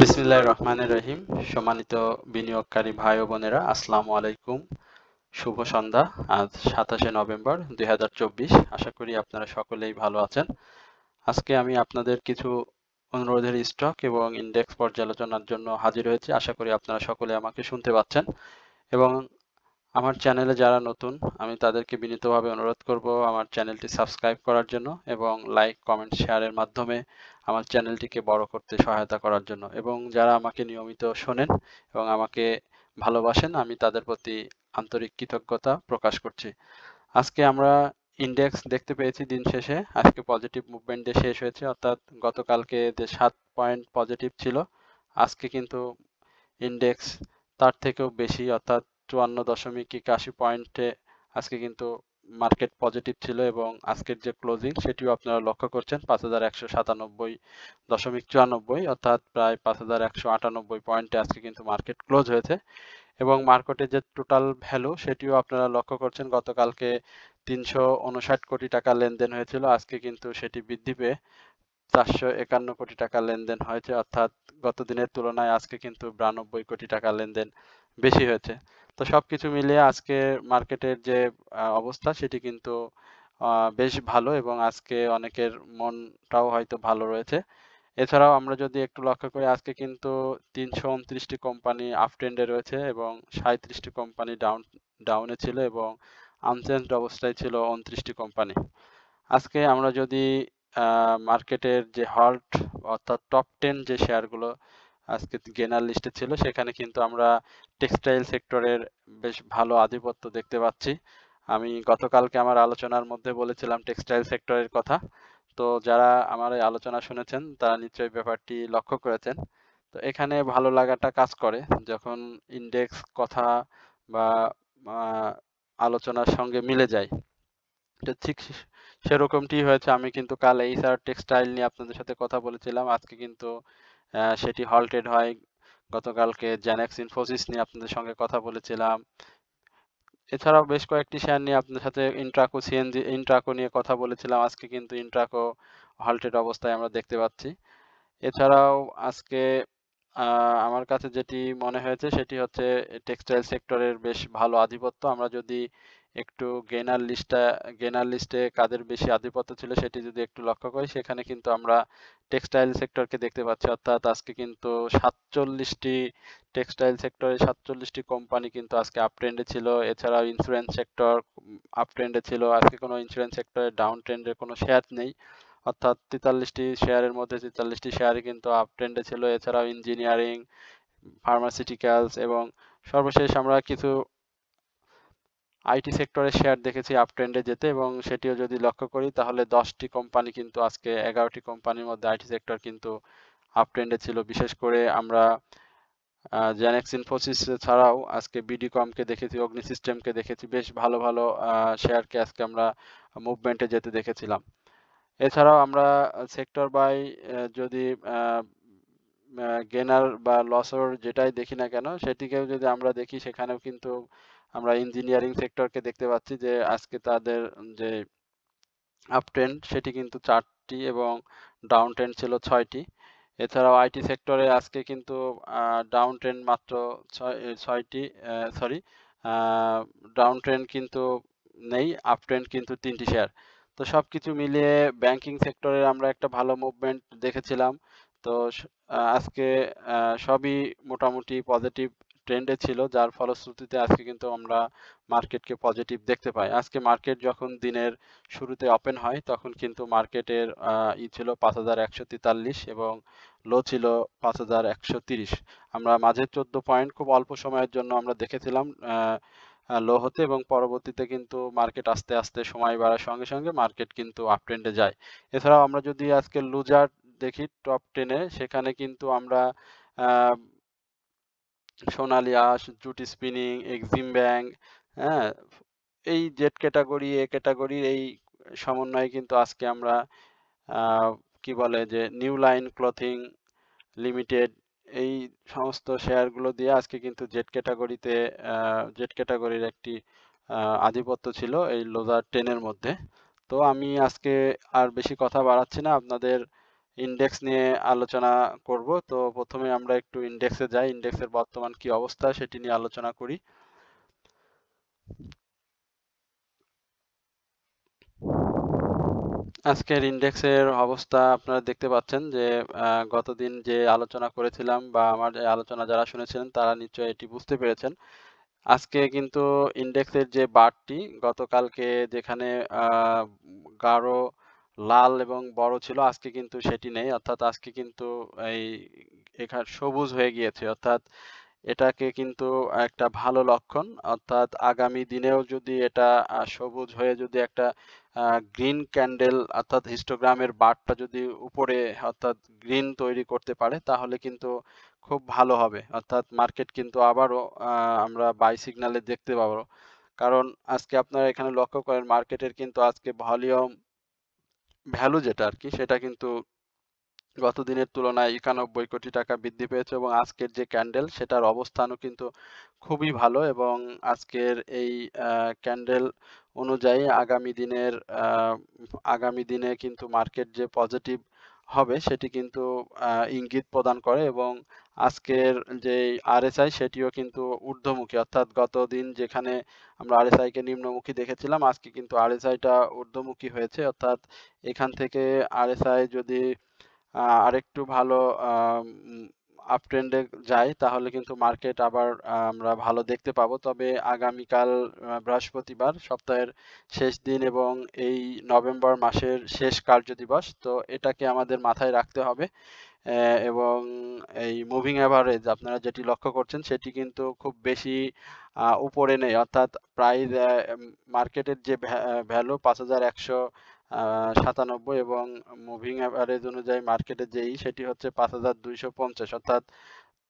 বিসমিল্লাহ রহমানের রহিম সম্মানিত বিনিয়োগকারী ভাই ও বোনেরা আসসালামু আলাইকুম শুভ সন্ধ্যা আজ সাতাশে নভেম্বর দুই আশা করি আপনারা সকলেই ভালো আছেন আজকে আমি আপনাদের কিছু অনুরোধের স্টক এবং ইন্ডেক্স পর্যালোচনার জন্য হাজির হয়েছি আশা করি আপনারা সকলে আমাকে শুনতে পাচ্ছেন এবং আমার চ্যানেলে যারা নতুন আমি তাদেরকে বিনীতভাবে অনুরোধ করব আমার চ্যানেলটি সাবস্ক্রাইব করার জন্য এবং লাইক কমেন্ট শেয়ারের মাধ্যমে আমার চ্যানেলটিকে বড় করতে সহায়তা করার জন্য এবং যারা আমাকে নিয়মিত শোনেন এবং আমাকে ভালোবাসেন আমি তাদের প্রতি আন্তরিক কৃতজ্ঞতা প্রকাশ করছি আজকে আমরা ইন্ডেক্স দেখতে পেয়েছি দিন শেষে আজকে পজিটিভ মুভমেন্টে শেষ হয়েছে অর্থাৎ গতকালকে যে সাত পয়েন্ট পজিটিভ ছিল আজকে কিন্তু ইন্ডেক্স তার থেকেও বেশি অর্থাৎ চুয়ান্ন দশমিক একাশি পয়েন্টে আজকে কিন্তু মার্কেট পজিটিভ ছিল এবং আজকের যে ক্লোজিং সেটিও আপনারা লক্ষ্য করছেন পাঁচ হাজার একশো সাতানব্বই দশমিক চুরানব্বই অর্থাৎ প্রায় পাঁচ হাজার একশো আটানব্বই পয়েন্টে আজকে কিন্তু মার্কেট ক্লোজ হয়েছে এবং মার্কেটের যে টোটাল ভ্যালু সেটিও আপনারা লক্ষ্য করছেন গতকালকে তিনশো উনষাট কোটি টাকা লেনদেন হয়েছিল আজকে কিন্তু সেটি বৃদ্ধি পেয়ে চারশো একান্ন কোটি টাকা লেনদেন হয়েছে অর্থাৎ গত দিনের তুলনায় আজকে কিন্তু বিরানব্বই কোটি টাকা লেনদেন বেশি হয়েছে তো সবকিছু মিলিয়ে আজকে মার্কেটের যে অবস্থা সেটি কিন্তু বেশ ভালো এবং আজকে অনেকের মনটাও হয়তো ভালো রয়েছে এছাড়াও আমরা যদি একটু লক্ষ্য করি আজকে কিন্তু তিনশো উনত্রিশটি কোম্পানি আপ রয়েছে এবং সাঁত্রিশটি কোম্পানি ডাউন ডাউনে ছিল এবং আনচেঞ্জড অবস্থায় ছিল উনত্রিশটি কোম্পানি আজকে আমরা যদি মার্কেটের যে হল্ট অর্থাৎ টপ টেন যে শেয়ারগুলো আজকে গেনার লিস্টে ছিল সেখানে কিন্তু আমরা টেক্সটাইল সেক্টরের বেশ ভালো আধিপত্য দেখতে পাচ্ছি আমি গতকালকে আমার আলোচনার মধ্যে বলেছিলাম টেক্সটাইল সেক্টরের কথা তো যারা আমার এই আলোচনা শুনেছেন তারা নিশ্চয়ই ব্যাপারটি লক্ষ্য করেছেন তো এখানে ভালো লাগাটা কাজ করে যখন ইন্ডেক্স কথা বা আলোচনার সঙ্গে মিলে যায় তো ঠিক সেরকমটি হয়েছে আমি কিন্তু কাল এই আর টেক্সটাইল নিয়ে আপনাদের সাথে কথা বলেছিলাম আজকে কিন্তু সেটি হল্টেড হয় গতকালকে জ্যানেক্স ইনফোসিস নিয়ে আপনাদের সঙ্গে কথা বলেছিলাম এছাড়াও বেশ কয়েকটি শেয়ার নিয়ে আপনাদের সাথে ইন্ট্রাকো সিএনজি ইন্ট্রাকো নিয়ে কথা বলেছিলাম আজকে কিন্তু ইন্ট্রাকো হল্টেড অবস্থায় আমরা দেখতে পাচ্ছি এছাড়াও আজকে আমার কাছে যেটি মনে হয়েছে সেটি হচ্ছে টেক্সটাইল সেক্টরের বেশ ভালো আধিপত্য আমরা যদি একটু গেনার লিস্টটা গেনার লিস্টে কাদের বেশি আধিপত্য ছিল সেটি যদি একটু লক্ষ্য করি সেখানে কিন্তু আমরা টেক্সটাইল সেক্টরকে দেখতে পাচ্ছি অর্থাৎ আজকে কিন্তু সাতচল্লিশটি টেক্সটাইল সেক্টরে সাতচল্লিশটি কোম্পানি কিন্তু আজকে আপট্রেন্ডে ছিল এছাড়াও ইন্স্যুরেন্স সেক্টর আপট্রেন্ডে ছিল আজকে কোনো ইন্স্যুরেন্স সেক্টরে ডাউন ট্রেন্ডের কোনো শেয়ার নেই অর্থাৎ তেতাল্লিশটি শেয়ারের মধ্যে তেতাল্লিশটি শেয়ারই কিন্তু আপট্রেন্ডে ছিল এছাড়াও ইঞ্জিনিয়ারিং ফার্মাসিউটিক্যালস এবং সর্বশেষ আমরা কিছু আইটি সেক্টরের শেয়ার দেখেছি আপ ট্রেন্ডে যেতে এবং সেটিও যদি লক্ষ্য করি তাহলে দশটি কোম্পানি কিন্তু আজকে এগারোটি কোম্পানির মধ্যে আইটি সেক্টর কিন্তু আপ ট্রেন্ডে ছিল বিশেষ করে আমরা জেনেক্স ইনফোসিস ছাড়াও আজকে বিডিকমকে দেখেছি অগ্নি সিস্টেমকে দেখেছি বেশ ভালো ভালো শেয়ারকে আজকে আমরা মুভমেন্টে যেতে দেখেছিলাম এছাড়াও আমরা সেক্টর বাই যদি গেনার বা লসর যেটাই দেখি না কেন সেটিকেও যদি আমরা দেখি সেখানেও কিন্তু আমরা ইঞ্জিনিয়ারিং সেক্টরকে দেখতে পাচ্ছি যে আজকে তাদের যে আপট্রেন্ড সেটি কিন্তু চারটি এবং ডাউন ট্রেন্ড ছিল ছয়টি এছাড়াও আইটি সেক্টরে আজকে কিন্তু ডাউন ট্রেন্ড মাত্র ছয়টি সরি ডাউন ট্রেন্ড কিন্তু নেই আপ ট্রেন্ড কিন্তু তিনটি শেয়ার তো সব কিছু মিলিয়ে ব্যাংকিং সেক্টরে আমরা একটা ভালো মুভমেন্ট দেখেছিলাম তো আজকে সবই মোটামুটি পজিটিভ ট্রেন্ডে ছিল যার ফলশ্রুতিতে আজকে কিন্তু আমরা মার্কেটকে পজিটিভ দেখতে পাই আজকে মার্কেট যখন দিনের শুরুতে ওপেন হয় তখন কিন্তু মার্কেটের ই ছিল পাঁচ হাজার একশো তেতাল্লিশ এবং লো ছিল পাঁচ হাজার একশো তিরিশ আমরা মাঝের চোদ্দ পয়েন্ট খুব অল্প সময়ের জন্য আমরা দেখেছিলাম লো হতে এবং পরবর্তীতে কিন্তু মার্কেট আস্তে আস্তে সময় বাড়ার সঙ্গে সঙ্গে মার্কেট কিন্তু আপ ট্রেন্ডে যায় এছাড়াও আমরা যদি আজকে লুজার দেখি টপ টেনে সেখানে কিন্তু আমরা সোনালি আঁশ জুট স্পিনিং এক্সিম ব্যাংক হ্যাঁ এই জেড ক্যাটাগরি এ ক্যাটাগরির এই সমন্বয়ে কিন্তু আজকে আমরা কি বলে যে নিউ লাইন ক্লথিং লিমিটেড এই সমস্ত শেয়ারগুলো দিয়ে আজকে কিন্তু জেড ক্যাটাগরিতে জেড ক্যাটাগরির একটি আধিপত্য ছিল এই লোজার টেনের মধ্যে তো আমি আজকে আর বেশি কথা বাড়াচ্ছি না আপনাদের ইন্ডেক্স নিয়ে আলোচনা করব তো প্রথমে আমরা একটু ইন্ডেক্সে যাই ইন্ডেক্সের বর্তমান কি অবস্থা সেটি নিয়ে আলোচনা করি আজকের ইন্ডেক্সের অবস্থা আপনারা দেখতে পাচ্ছেন যে গতদিন যে আলোচনা করেছিলাম বা আমার যে আলোচনা যারা শুনেছিলেন তারা নিশ্চয়ই এটি বুঝতে পেরেছেন আজকে কিন্তু ইন্ডেক্সের যে বারটি গতকালকে যেখানে গাঢ় লাল এবং বড় ছিল আজকে কিন্তু সেটি নেই অর্থাৎ আজকে কিন্তু এই এখানে সবুজ হয়ে গিয়েছে অর্থাৎ এটাকে কিন্তু একটা ভালো লক্ষণ অর্থাৎ আগামী দিনেও যদি এটা সবুজ হয়ে যদি একটা গ্রিন ক্যান্ডেল অর্থাৎ হিস্টোগ্রামের বারটা যদি উপরে অর্থাৎ গ্রিন তৈরি করতে পারে তাহলে কিন্তু খুব ভালো হবে অর্থাৎ মার্কেট কিন্তু আবারও আমরা বাই সিগনালে দেখতে পাবো কারণ আজকে আপনারা এখানে লক্ষ্য করেন মার্কেটের কিন্তু আজকে ভলিউম ভ্যালু যেটা আর কি সেটা কিন্তু গত দিনের তুলনায় একানব্বই কোটি টাকা বৃদ্ধি পেয়েছে এবং আজকের যে ক্যান্ডেল সেটার অবস্থানও কিন্তু খুবই ভালো এবং আজকের এই ক্যান্ডেল অনুযায়ী আগামী দিনের আগামী দিনে কিন্তু মার্কেট যে পজিটিভ হবে সেটি কিন্তু ইঙ্গিত প্রদান করে এবং আজকের যে আরএসআই সেটিও কিন্তু ঊর্ধ্বমুখী অর্থাৎ গত দিন যেখানে আমরা আরএসআই কে নিম্নমুখী দেখেছিলাম আজকে কিন্তু আরএসআইটা ঊর্ধ্বমুখী হয়েছে অর্থাৎ এখান থেকে আরএসআই যদি আরেকটু ভালো আপট্রেন্ডে যায় তাহলে কিন্তু মার্কেট আবার আমরা ভালো দেখতে পাবো তবে আগামীকাল বৃহস্পতিবার সপ্তাহের শেষ দিন এবং এই নভেম্বর মাসের শেষ কার্য দিবস তো এটাকে আমাদের মাথায় রাখতে হবে এবং এই মুভিং অ্যাভারেজ আপনারা যেটি লক্ষ্য করছেন সেটি কিন্তু খুব বেশি উপরে নেই অর্থাৎ প্রায় মার্কেটের যে ভ্যালু পাঁচ হাজার একশো সাতানব্বই এবং মুভিং অ্যাভারেজ অনুযায়ী মার্কেটে যেই সেটি হচ্ছে পাঁচ হাজার দুইশো পঞ্চাশ অর্থাৎ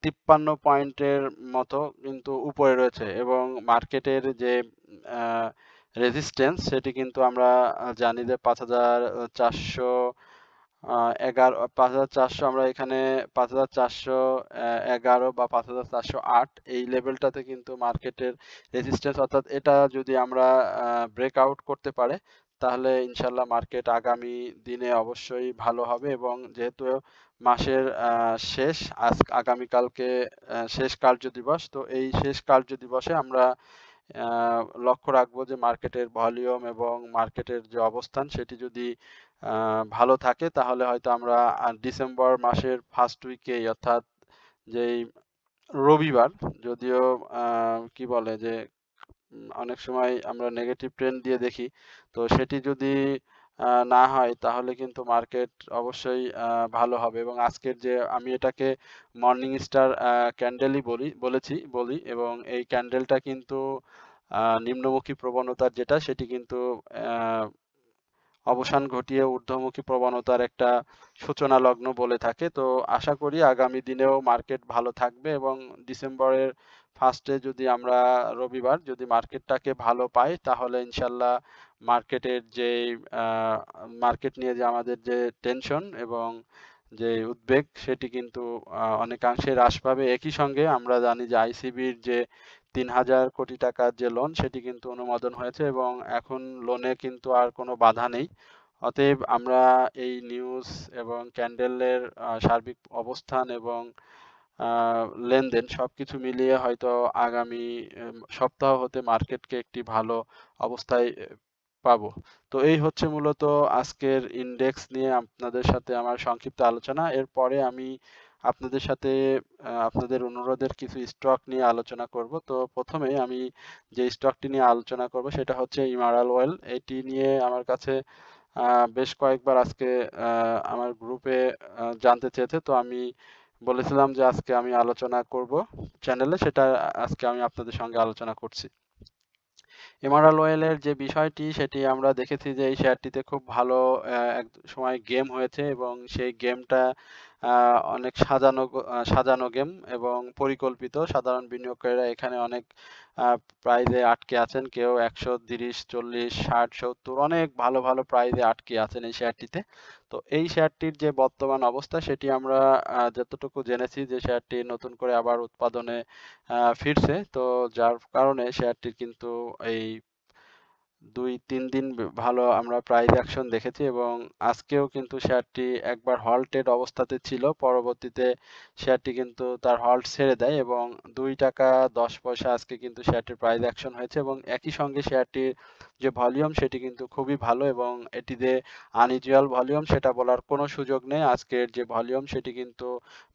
তিপ্পান্ন পয়েন্টের মতো কিন্তু উপরে রয়েছে এবং মার্কেটের যে রেজিস্ট্যান্স সেটি কিন্তু আমরা জানি যে পাঁচ হাজার চারশো এগারো পাঁচ হাজার চারশো আমরা এখানে পাঁচ হাজার চারশো এগারো বা পাঁচ হাজার চারশো আট এই লেভেলটাতে কিন্তু মার্কেটের রেজিস্ট্যান্স অর্থাৎ এটা যদি আমরা ব্রেক আউট করতে পারে তাহলে ইনশাল্লাহ মার্কেট আগামী দিনে অবশ্যই ভালো হবে এবং যেহেতু মাসের শেষ আজ আগামীকালকে শেষ কার্য দিবস তো এই শেষ কার্য দিবসে আমরা লক্ষ্য রাখবো যে মার্কেটের ভলিউম এবং মার্কেটের যে অবস্থান সেটি যদি ভালো থাকে তাহলে হয়তো আমরা ডিসেম্বর মাসের ফার্স্ট উইকে অর্থাৎ যেই রবিবার যদিও কি বলে যে অনেক সময় আমরা নেগেটিভ ট্রেন্ড দিয়ে দেখি তো সেটি যদি না হয় তাহলে কিন্তু মার্কেট অবশ্যই ভালো হবে এবং আজকের যে আমি এটাকে মর্নিং স্টার ক্যান্ডেলই বলি বলেছি বলি এবং এই ক্যান্ডেলটা কিন্তু নিম্নমুখী প্রবণতার যেটা সেটি কিন্তু অবসান ঘটিয়ে ঊর্ধ্বমুখী প্রবণতার একটা সূচনা লগ্ন বলে থাকে তো আশা করি আগামী দিনেও মার্কেট ভালো থাকবে এবং ডিসেম্বরের ফার্স্টে যদি আমরা রবিবার যদি মার্কেটটাকে ভালো পাই তাহলে ইনশাল্লাহ মার্কেটের যে মার্কেট নিয়ে যে আমাদের যে টেনশন এবং যে উদ্বেগ সেটি কিন্তু অনেকাংশে হ্রাস পাবে একই সঙ্গে আমরা জানি যে আইসিবির যে তিন হাজার কোটি টাকার যে লোন সেটি কিন্তু অনুমোদন হয়েছে এবং এখন লোনে কিন্তু আর কোনো বাধা নেই অতএব আমরা এই নিউজ এবং ক্যান্ডেলের সার্বিক অবস্থান এবং লেনদেন সবকিছু মিলিয়ে হয়তো আগামী সপ্তাহ হতে মার্কেটকে একটি ভালো অবস্থায় পাবো তো এই হচ্ছে মূলত আজকের ইন্ডেক্স নিয়ে আপনাদের সাথে আমার সংক্ষিপ্ত আলোচনা এরপরে আমি আপনাদের সাথে আপনাদের অনুরোধের কিছু স্টক নিয়ে আলোচনা করব তো প্রথমে আমি যে স্টকটি নিয়ে আলোচনা করব সেটা হচ্ছে ইমারাল ওয়েল এটি নিয়ে আমার কাছে বেশ কয়েকবার আজকে আমার গ্রুপে জানতে চেয়েছে তো আমি বলেছিলাম যে আজকে আমি আলোচনা করব চ্যানেলে সেটা আজকে আমি আপনাদের সঙ্গে আলোচনা করছি এমআরএল ওয়েলের যে বিষয়টি সেটি আমরা দেখেছি যে এই শেয়ারটিতে খুব ভালো এক সময় গেম হয়েছে এবং সেই গেমটা অনেক সাজানো সাজানো গেম এবং পরিকল্পিত সাধারণ বিনিয়োগকারীরা এখানে অনেক প্রাইজে আটকে আছেন কেউ একশো তিরিশ চল্লিশ ষাট সত্তর অনেক ভালো ভালো প্রাইজে আটকে আছেন এই শেয়ারটিতে তো এই শেয়ারটির যে বর্তমান অবস্থা সেটি আমরা যতটুকু জেনেছি যে শেয়ারটি নতুন করে আবার উৎপাদনে ফিরছে তো যার কারণে শেয়ারটির কিন্তু এই দুই তিন দিন ভালো আমরা প্রাইস অ্যাকশন দেখেছি এবং আজকেও কিন্তু শেয়ারটি একবার হল্টেড অবস্থাতে ছিল পরবর্তীতে শেয়ারটি কিন্তু তার হল্ট ছেড়ে দেয় এবং দুই টাকা দশ পয়সা আজকে কিন্তু শেয়ারটির প্রাইস অ্যাকশন হয়েছে এবং একই সঙ্গে শেয়ারটির যে ভলিউম সেটি কিন্তু খুবই ভালো এবং এটিতে আনইউজুয়াল ভলিউম সেটা বলার কোনো সুযোগ নেই আজকের যে ভলিউম সেটি কিন্তু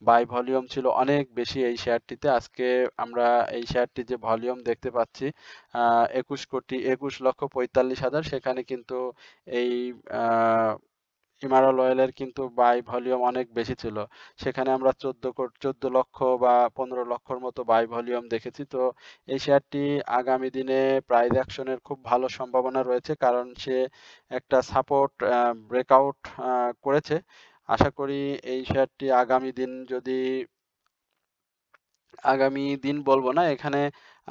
বাই ভলিউম ছিল অনেক বেশি এই শেয়ারটিতে আজকে আমরা এই শেয়ারটির যে ভলিউম দেখতে পাচ্ছি একুশ কোটি একুশ লক্ষ পঁয়তাল্লিশ হাজার সেখানে কিন্তু এই ইমারল অয়েলের কিন্তু বাই ভলিউম অনেক বেশি ছিল সেখানে আমরা চোদ্দ চোদ্দ লক্ষ বা পনেরো লক্ষর মতো বাই ভলিউম দেখেছি তো এই শেয়ারটি আগামী দিনে প্রাইস অ্যাকশনের খুব ভালো সম্ভাবনা রয়েছে কারণ সে একটা সাপোর্ট ব্রেকআউট করেছে আশা করি এই শেয়ারটি আগামী দিন যদি আগামী দিন বলবো না এখানে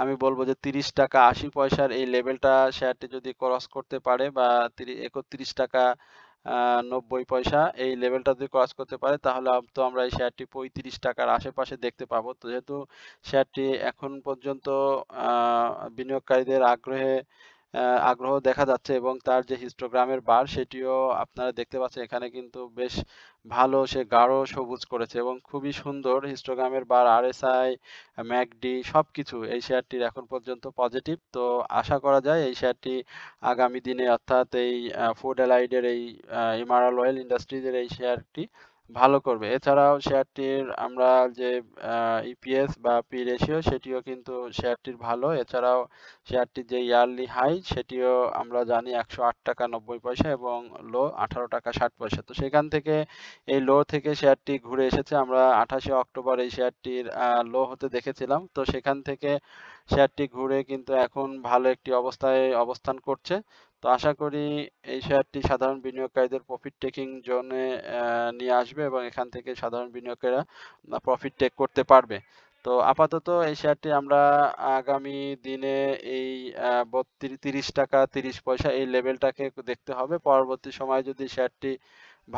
আমি বলবো যে তিরিশ টাকা আশি পয়সার এই লেভেলটা শেয়ারটি যদি ক্রস করতে পারে বা একত্রিশ টাকা নব্বই পয়সা এই লেভেলটা যদি ক্রস করতে পারে তাহলে তো আমরা এই শেয়ারটি পঁয়ত্রিশ টাকার আশেপাশে দেখতে পাবো তো যেহেতু শেয়ারটি এখন পর্যন্ত বিনিয়োগকারীদের আগ্রহে আগ্রহ দেখা যাচ্ছে এবং তার যে হিস্টোগ্রামের বার সেটিও আপনারা দেখতে পাচ্ছেন এখানে কিন্তু বেশ ভালো সে গাঢ় সবুজ করেছে এবং খুবই সুন্দর হিস্টোগ্রামের বার আরএসআই ম্যাকডি সব কিছু এই শেয়ারটির এখন পর্যন্ত পজিটিভ তো আশা করা যায় এই শেয়ারটি আগামী দিনে অর্থাৎ এই ফুড অ্যালাইডের এই ইমারাল অয়েল ইন্ডাস্ট্রিজের এই শেয়ারটি ভালো করবে এছাড়াও শেয়ারটির আমরা যে ইপিএস e বা পি রেশিও সেটিও কিন্তু শেয়ারটির ভালো এছাড়াও শেয়ারটির যে ইয়ারলি হাই সেটিও আমরা জানি একশো আট টাকা নব্বই পয়সা এবং লো আঠারো টাকা ষাট পয়সা তো সেখান থেকে এই লো থেকে শেয়ারটি ঘুরে এসেছে আমরা আঠাশে অক্টোবর এই শেয়ারটির লো হতে দেখেছিলাম তো সেখান থেকে শেয়ারটি ঘুরে কিন্তু এখন ভালো একটি অবস্থায় অবস্থান করছে তো আশা করি এই শেয়ারটি সাধারণ বিনিয়োগকারীদের প্রফিট টেকিং জোনে নিয়ে আসবে এবং এখান থেকে সাধারণ বিনিয়োগকারীরা প্রফিট টেক করতে পারবে তো আপাতত এই শেয়ারটি আমরা আগামী দিনে এই তিরিশ টাকা তিরিশ পয়সা এই লেভেলটাকে দেখতে হবে পরবর্তী সময়ে যদি শেয়ারটি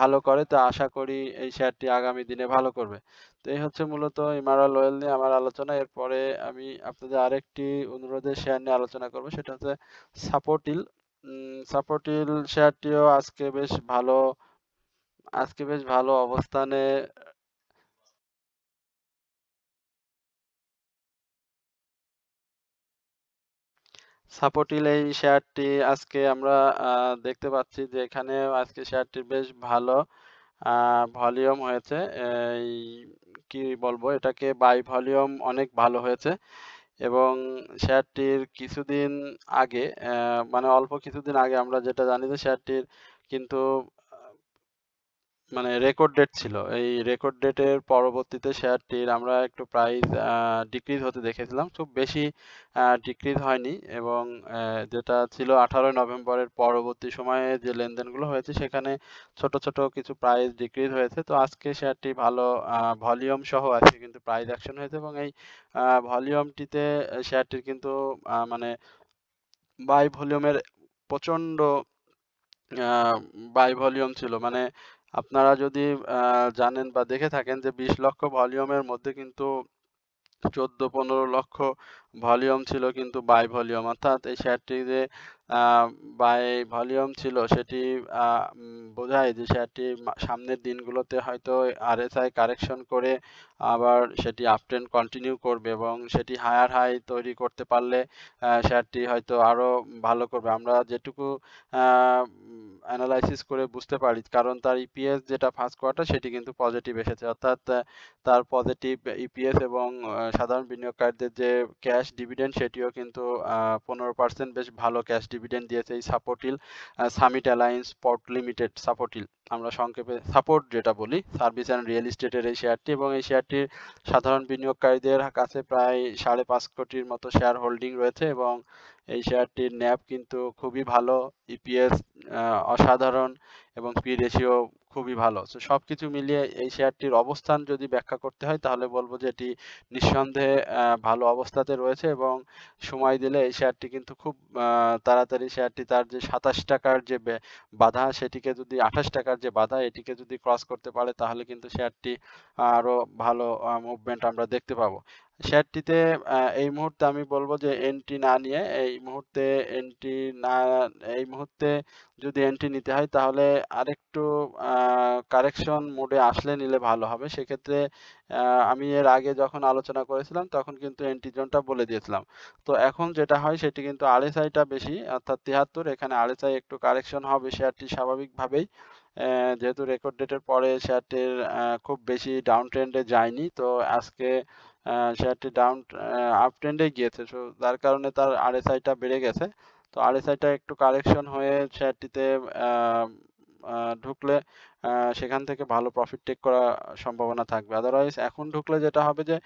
ভালো করে তো আশা করি এই শেয়ারটি আগামী দিনে ভালো করবে তো এই হচ্ছে মূলত ইমারা লয়েল নিয়ে আমার আলোচনা এরপরে আমি আপনাদের আরেকটি অনুরোধে শেয়ার নিয়ে আলোচনা করব সেটা হচ্ছে সাপোর্টিল সাপোর্টিল শেয়ারটিও আজকে বেশ ভালো আজকে বেশ ভালো অবস্থানে সাপোর্টিল এই শেয়ারটি আজকে আমরা দেখতে পাচ্ছি যে এখানে আজকে শেয়ারটি বেশ ভালো ভলিউম হয়েছে এই কি বলবো এটাকে বাই ভলিউম অনেক ভালো হয়েছে এবং শেয়ারটির কিছুদিন আগে মানে অল্প কিছুদিন আগে আমরা যেটা জানি যে শেয়ারটির কিন্তু মানে রেকর্ড ডেট ছিল এই রেকর্ড ডেটের পরবর্তীতে শেয়ারটির আমরা একটু প্রাইস ডিক্রিজ হতে দেখেছিলাম খুব বেশি ডিক্রিজ হয়নি এবং যেটা ছিল আঠারোই নভেম্বরের পরবর্তী সময়ে যে লেনদেনগুলো হয়েছে সেখানে ছোট ছোট কিছু প্রাইস ডিক্রিজ হয়েছে তো আজকে শেয়ারটি ভালো ভলিউম সহ আছে কিন্তু প্রাইস অ্যাকশন হয়েছে এবং এই ভলিউমটিতে শেয়ারটির কিন্তু মানে বাই ভলিউমের প্রচণ্ড বাই ভলিউম ছিল মানে আপনারা যদি জানেন বা দেখে থাকেন যে বিশ লক্ষ ভলিউমের মধ্যে কিন্তু চোদ্দ পনেরো লক্ষ ভলিউম ছিল কিন্তু বাই ভলিউম অর্থাৎ এই শেয়ারটি যে বাই ভলিউম ছিল সেটি বোঝায় যে শেয়ারটি সামনের দিনগুলোতে হয়তো আরএসআই কারেকশন করে আবার সেটি আপট্রেন্ড কন্টিনিউ করবে এবং সেটি হায়ার হাই তৈরি করতে পারলে শেয়ারটি হয়তো আরও ভালো করবে আমরা যেটুকু অ্যানালাইসিস করে বুঝতে পারি কারণ তার ইপিএস e যেটা ফার্স্ট কোয়ার্টার সেটি কিন্তু পজিটিভ এসেছে অর্থাৎ তার পজিটিভ ইপিএস e এবং সাধারণ বিনিয়োগকারীদের যে ক্যাশ ক্যাশ ডিভিডেন্ড সেটিও কিন্তু পনেরো পার্সেন্ট বেশ ভালো ক্যাশ ডিভিডেন্ড দিয়েছে এই সাপোর্টিল সামিট অ্যালায়েন্স পট লিমিটেড সাপোর্টিল আমরা সংক্ষেপে সাপোর্ট যেটা বলি সার্ভিস অ্যান্ড রিয়েল ইস্টেটের এই শেয়ারটি এবং এই শেয়ারটির সাধারণ বিনিয়োগকারীদের কাছে প্রায় সাড়ে পাঁচ কোটির মতো শেয়ার হোল্ডিং রয়েছে এবং এই শেয়ারটির ন্যাপ কিন্তু খুবই ভালো ইপিএস e অসাধারণ এবং পি রেশিও খুবই ভালো তো সবকিছু মিলিয়ে এই শেয়ারটির অবস্থান যদি ব্যাখ্যা করতে হয় তাহলে বলবো যে এটি নিঃসন্দেহে ভালো অবস্থাতে রয়েছে এবং সময় দিলে এই শেয়ারটি কিন্তু খুব তাড়াতাড়ি শেয়ারটি তার যে সাতাশ টাকার যে বাধা সেটিকে যদি আঠাশ টাকার যে বাধা এটিকে যদি ক্রস করতে পারে তাহলে কিন্তু শেয়ারটি আরো ভালো মুভমেন্ট আমরা দেখতে পাবো শেয়ারটিতে এই মুহূর্তে আমি বলবো যে এন্ট্রি না নিয়ে এই মুহূর্তে এন্ট্রি না এই মুহূর্তে যদি এন্ট্রি নিতে হয় তাহলে আরেকটু কারেকশন মোডে আসলে নিলে ভালো হবে সেক্ষেত্রে আমি এর আগে যখন আলোচনা করেছিলাম তখন কিন্তু এন্ট্রি জোনটা বলে দিয়েছিলাম তো এখন যেটা হয় সেটি কিন্তু আড়াইশাইটা বেশি অর্থাৎ তিয়াত্তর এখানে আড়াইশাই একটু কারেকশন হবে শেয়ারটি স্বাভাবিকভাবেই যেহেতু রেকর্ড ডেটের পরে শেয়ারটির খুব বেশি ডাউন ট্রেন্ডে যায়নি তো আজকে শেয়ারটি ডাউন আপ ট্রেন্ডে গিয়েছে সো যার কারণে তার আরএসআইটা বেড়ে গেছে তো আরএসআইটা একটু কারেকশন হয়ে শেয়ারটিতে ঢুকলে সেখান থেকে ভালো প্রফিট টেক করা সম্ভাবনা থাকবে আদারওয়াইজ এখন ঢুকলে যেটা হবে যে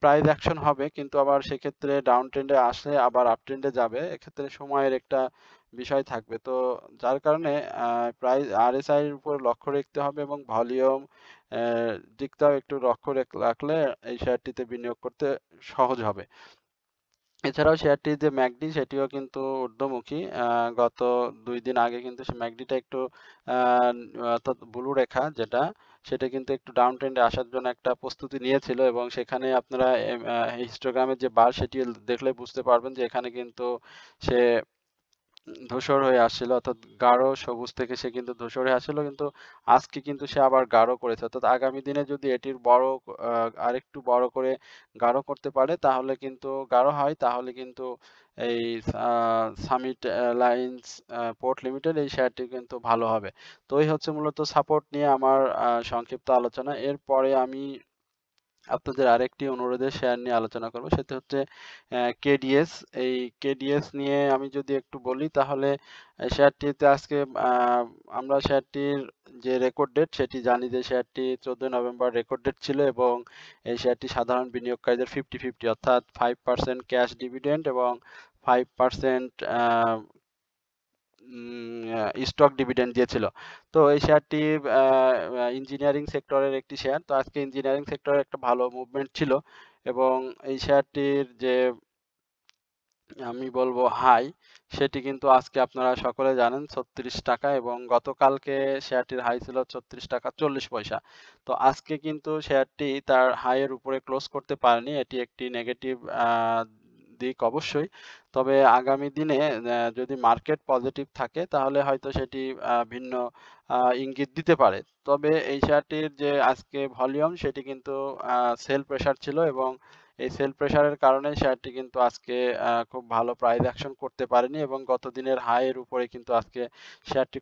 প্রাইস অ্যাকশন হবে কিন্তু আবার সেক্ষেত্রে ডাউন ট্রেন্ডে আসলে আবার আপ ট্রেন্ডে যাবে এক্ষেত্রে সময়ের একটা বিষয় থাকবে তো যার কারণে প্রাইস আরএসআই এর উপর লক্ষ্য রাখতে হবে এবং ভলিউম দিকটাও একটু লক্ষ্য রাখলে এই শেয়ারটিতে বিনিয়োগ করতে সহজ হবে এছাড়াও শেয়ারটির যে ম্যাকডি সেটিও কিন্তু ঊর্ধ্বমুখী গত দুই দিন আগে কিন্তু সে ম্যাকডিটা একটু অর্থাৎ ব্লু রেখা যেটা সেটা কিন্তু একটু ডাউন ট্রেন্ডে আসার জন্য একটা প্রস্তুতি নিয়েছিল এবং সেখানে আপনারা হিস্টোগ্রামের যে বার সেটি দেখলে বুঝতে পারবেন যে এখানে কিন্তু সে ধূসর হয়ে আসছিল অর্থাৎ গাঢ় সবুজ থেকে সে কিন্তু ধূসর হয়ে আসছিল কিন্তু আজকে কিন্তু সে আবার গাঢ় করেছে অর্থাৎ আগামী দিনে যদি এটির বড় আরেকটু বড় করে গাঢ় করতে পারে তাহলে কিন্তু গাঢ় হয় তাহলে কিন্তু এই সামিট লাইন্স পোর্ট লিমিটেড এই শেয়ারটি কিন্তু ভালো হবে তো এই হচ্ছে মূলত সাপোর্ট নিয়ে আমার সংক্ষিপ্ত আলোচনা এরপরে আমি আপনাদের আরেকটি অনুরোধে শেয়ার নিয়ে আলোচনা করব সেটা হচ্ছে কেডিএস এই কেডিএস নিয়ে আমি যদি একটু বলি তাহলে শেয়ারটিতে আজকে আমরা শেয়ারটির যে রেকর্ড ডেট সেটি জানি যে শেয়ারটি চোদ্দই নভেম্বর রেকর্ড ডেট ছিল এবং এই শেয়ারটি সাধারণ বিনিয়োগকারীদের ফিফটি ফিফটি অর্থাৎ ফাইভ পার্সেন্ট ক্যাশ ডিভিডেন্ড এবং ফাইভ পার্সেন্ট স্টক ডিভিডেন্ড দিয়েছিল তো এই শেয়ারটি ইঞ্জিনিয়ারিং সেক্টরের একটি শেয়ার তো আজকে ইঞ্জিনিয়ারিং সেক্টরের একটা ভালো মুভমেন্ট ছিল এবং এই শেয়ারটির যে আমি বলবো হাই সেটি কিন্তু আজকে আপনারা সকলে জানেন ছত্রিশ টাকা এবং গতকালকে শেয়ারটির হাই ছিল ছত্রিশ টাকা চল্লিশ পয়সা তো আজকে কিন্তু শেয়ারটি তার হাইয়ের উপরে ক্লোজ করতে পারেনি এটি একটি নেগেটিভ দিক অবশ্যই তবে আগামী দিনে যদি মার্কেট পজিটিভ থাকে তাহলে হয়তো সেটি ভিন্ন ইঙ্গিত দিতে পারে তবে এই শেয়ারটির যে আজকে ভলিউম সেটি কিন্তু সেল প্রেশার ছিল এবং এই সেল প্রেশারের কারণে শেয়ারটি কিন্তু আজকে খুব ভালো প্রাইস অ্যাকশন করতে পারেনি এবং গত দিনের হাইয়ের উপরে কিন্তু আজকে শেয়ারটি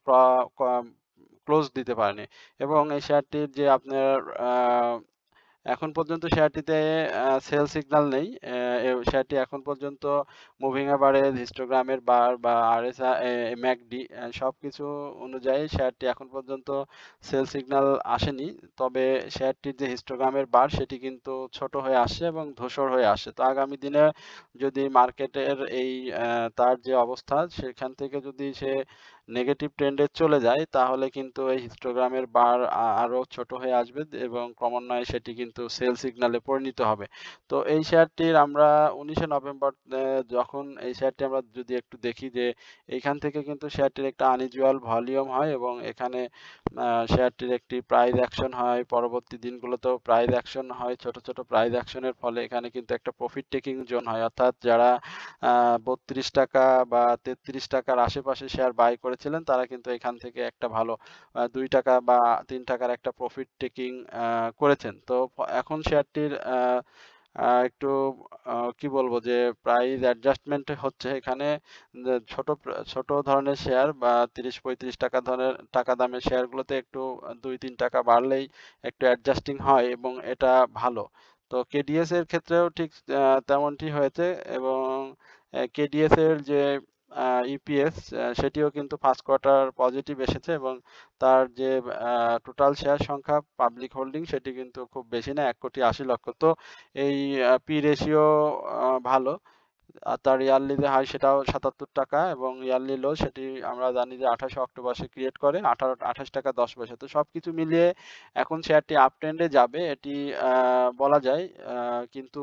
ক্লোজ দিতে পারেনি এবং এই শেয়ারটির যে আপনার এখন পর্যন্ত শেয়ারটিতে সেল সিগন্যাল নেই শেয়ারটি এখন পর্যন্ত মুভিং অ্যাভারেজ হিস্টোগ্রামের বার বা আরএস ম্যাকডি সব কিছু অনুযায়ী শেয়ারটি এখন পর্যন্ত সেল সিগন্যাল আসেনি তবে শেয়ারটির যে হিস্টোগ্রামের বার সেটি কিন্তু ছোট হয়ে আসে এবং ধূসর হয়ে আসে তো আগামী দিনে যদি মার্কেটের এই তার যে অবস্থা সেখান থেকে যদি সে নেগেটিভ ট্রেন্ডে চলে যায় তাহলে কিন্তু এই হিস্টোগ্রামের বার আরও ছোট হয়ে আসবে এবং ক্রমান্বয়ে সেটি কিন্তু সেল সিগনালে পরিণত হবে তো এই শেয়ারটির আমরা উনিশে নভেম্বর যখন এই শেয়ারটি আমরা যদি একটু দেখি যে এইখান থেকে কিন্তু শেয়ারটির একটা আনইউজুয়াল ভলিউম হয় এবং এখানে শেয়ারটির একটি প্রাইস অ্যাকশন হয় পরবর্তী দিনগুলোতেও প্রাইস অ্যাকশন হয় ছোট ছোট প্রাইস অ্যাকশনের ফলে এখানে কিন্তু একটা প্রফিট টেকিং জোন হয় অর্থাৎ যারা বত্রিশ টাকা বা তেত্রিশ টাকার আশেপাশে শেয়ার বাই করে করেছিলেন তারা কিন্তু এখান থেকে একটা ভালো দুই টাকা বা তিন টাকার একটা প্রফিট টেকিং করেছেন তো এখন শেয়ারটির একটু কি বলবো যে প্রাইস অ্যাডজাস্টমেন্ট হচ্ছে এখানে ছোট ছোট ধরনের শেয়ার বা তিরিশ পঁয়ত্রিশ টাকা ধরনের টাকা দামের শেয়ারগুলোতে একটু দুই তিন টাকা বাড়লেই একটু অ্যাডজাস্টিং হয় এবং এটা ভালো তো কেডিএস এর ক্ষেত্রেও ঠিক তেমনটি হয়েছে এবং কেডিএস এর যে ইপিএস e সেটিও কিন্তু ফার্স্ট কোয়ার্টার পজিটিভ এসেছে এবং তার যে টোটাল শেয়ার সংখ্যা পাবলিক হোল্ডিং সেটি কিন্তু খুব বেশি না এক কোটি আশি লক্ষ তো এই পি রেশিও ভালো আর তার ইয়ারলি যে হাই সেটাও সাতাত্তর টাকা এবং ইয়ারলি লো সেটি আমরা জানি যে আঠাশে অক্টোবর ক্রিয়েট করে আঠারো আঠাশ টাকা দশ পয়সা তো সব কিছু মিলিয়ে এখন শেয়ারটি আপ ট্রেন্ডে যাবে এটি বলা যায় কিন্তু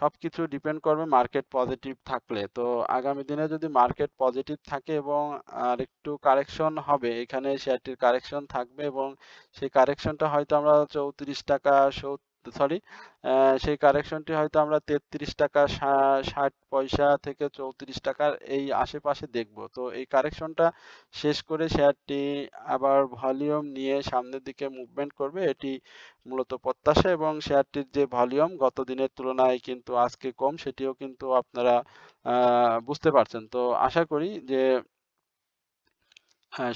সবকিছু ডিপেন্ড করবে মার্কেট পজিটিভ থাকলে তো আগামী দিনে যদি মার্কেট পজিটিভ থাকে এবং আর একটু কারেকশন হবে এখানে শেয়ারটির কারেকশন থাকবে এবং সেই কারেকশনটা হয়তো আমরা চৌত্রিশ টাকা সরি সেই কারেকশনটি হয়তো আমরা তেত্রিশ টাকা ষাট পয়সা থেকে চৌত্রিশ টাকার এই আশেপাশে দেখব তো এই কারেকশনটা শেষ করে শেয়ারটি আবার ভলিউম নিয়ে সামনের দিকে মুভমেন্ট করবে এটি মূলত প্রত্যাশা এবং শেয়ারটির যে ভলিউম গত দিনের তুলনায় কিন্তু আজকে কম সেটিও কিন্তু আপনারা বুঝতে পারছেন তো আশা করি যে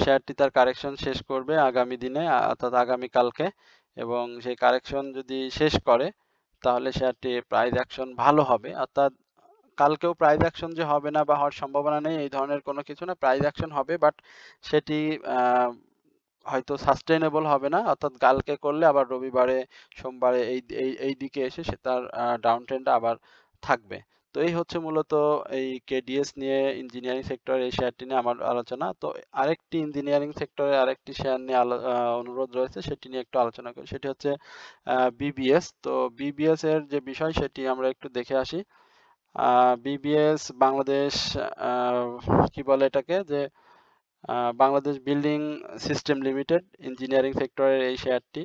শেয়ারটি তার কারেকশন শেষ করবে আগামী দিনে অর্থাৎ আগামী কালকে এবং সেই কারেকশন যদি শেষ করে তাহলে সেটি প্রাইজ অ্যাকশন ভালো হবে অর্থাৎ কালকেও প্রাইজ অ্যাকশন যে হবে না বা হওয়ার সম্ভাবনা নেই এই ধরনের কোনো কিছু না প্রাইজ অ্যাকশন হবে বাট সেটি হয়তো সাস্টেনেবল হবে না অর্থাৎ কালকে করলে আবার রবিবারে সোমবারে এই এই দিকে এসে সে তার ডাউন টা আবার থাকবে তো এই হচ্ছে মূলত এই কেডিএস নিয়ে ইঞ্জিনিয়ারিং সেক্টর এই শেয়ারটি নিয়ে আমার আলোচনা তো আরেকটি ইঞ্জিনিয়ারিং সেক্টরে আরেকটি শেয়ার নিয়ে অনুরোধ রয়েছে সেটি নিয়ে একটু আলোচনা করি সেটি হচ্ছে বিবিএস তো বিবিএস এর যে বিষয় সেটি আমরা একটু দেখে আসি বিবিএস বাংলাদেশ কি বলে এটাকে যে Bangladesh building system limited engineering সেক্টরের এই শেয়ারটি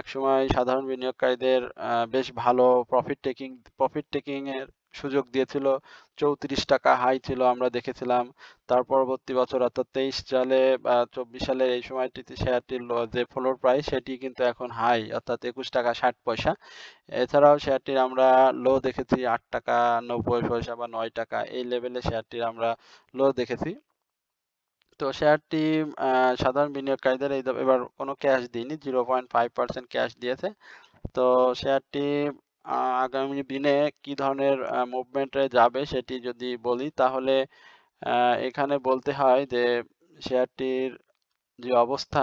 একসময় সাধারণ বিনিয়োগকারীদের বেশ ভালো প্রফিট টেকিং প্রফিট টেকিং এর সুযোগ দিয়েছিল চৌত্রিশ টাকা হাই ছিল আমরা দেখেছিলাম তার পরবর্তী বছর অর্থাৎ তেইশ সালে বা চব্বিশ সালে এই সময়টিতে শেয়ারটির যে ফ্লোর প্রাইস সেটি কিন্তু এখন হাই অর্থাৎ একুশ টাকা ষাট পয়সা এছাড়াও শেয়ারটির আমরা লো দেখেছি আট টাকা নব্বই পয়সা বা নয় টাকা এই লেভেলে শেয়ারটির আমরা লো দেখেছি তো শেয়ারটি সাধারণ বিনিয়োগকারীদের এই এবার কোনো ক্যাশ দিইনি zero point five percent cash দিয়েছে তো শেয়ারটি আগামী দিনে কি ধরনের মুভমেন্টে যাবে সেটি যদি বলি তাহলে এখানে বলতে হয় যে শেয়ারটির যে অবস্থা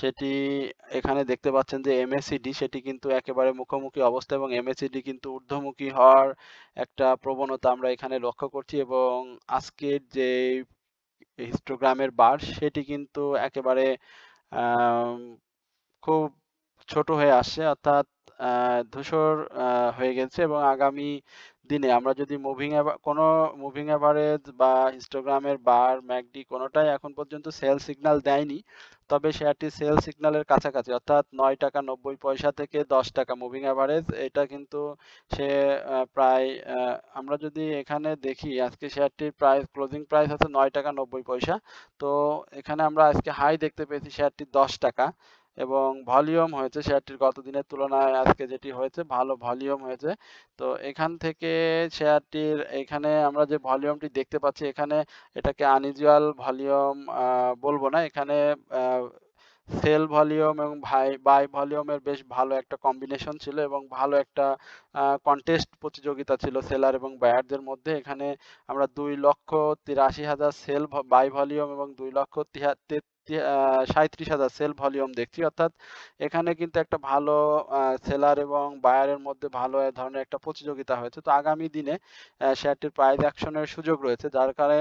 সেটি এখানে দেখতে পাচ্ছেন যে এমএসিডি সেটি কিন্তু একেবারে মুখোমুখি অবস্থা এবং এমএসিডি কিন্তু ঊর্ধ্বমুখী হওয়ার একটা প্রবণতা আমরা এখানে লক্ষ্য করছি এবং আজকের যে হিস্টোগ্রামের বার সেটি কিন্তু একেবারে খুব ছোট হয়ে আসছে অর্থাৎ ধূসর হয়ে গেছে এবং আগামী দিনে আমরা যদি মুভিং কোন মুভিং অ্যাভারেজ বা ইনস্টাগ্রামের বার ম্যাকডি কোনোটাই এখন পর্যন্ত সেল সিগনাল দেয়নি তবে শেয়ারটি সেল সিগন্যালের কাছাকাছি অর্থাৎ নয় টাকা নব্বই পয়সা থেকে দশ টাকা মুভিং অ্যাভারেজ এটা কিন্তু সে প্রায় আমরা যদি এখানে দেখি আজকে শেয়ারটির প্রাইস ক্লোজিং প্রাইস হচ্ছে নয় টাকা নব্বই পয়সা তো এখানে আমরা আজকে হাই দেখতে পেয়েছি শেয়ারটি দশ টাকা এবং ভলিউম হয়েছে শেয়ারটির গত দিনের তুলনায় আজকে যেটি হয়েছে ভালো ভলিউম হয়েছে তো এখান থেকে শেয়ারটির এখানে আমরা যে ভলিউমটি দেখতে পাচ্ছি এখানে এটাকে আনইউজুয়াল ভলিউম বলবো না এখানে আহ সেল ভলিউম এবং ভাই বাই ভলিউমের বেশ ভালো একটা কম্বিনেশন ছিল এবং ভালো একটা কন্টেস্ট প্রতিযোগিতা ছিল সেলার এবং বায়ারদের মধ্যে এখানে আমরা দুই লক্ষ তিরাশি হাজার সেল বাই ভলিউম এবং দুই লক্ষ সাঁত্রিশ হাজার সেল ভলিউম দেখছি অর্থাৎ এখানে কিন্তু একটা ভালো সেলার এবং বায়ারের মধ্যে ভালো ধরনের একটা প্রতিযোগিতা হয়েছে তো আগামী দিনে শেয়ারটির প্রাইস অ্যাকশনের সুযোগ রয়েছে যার কারণে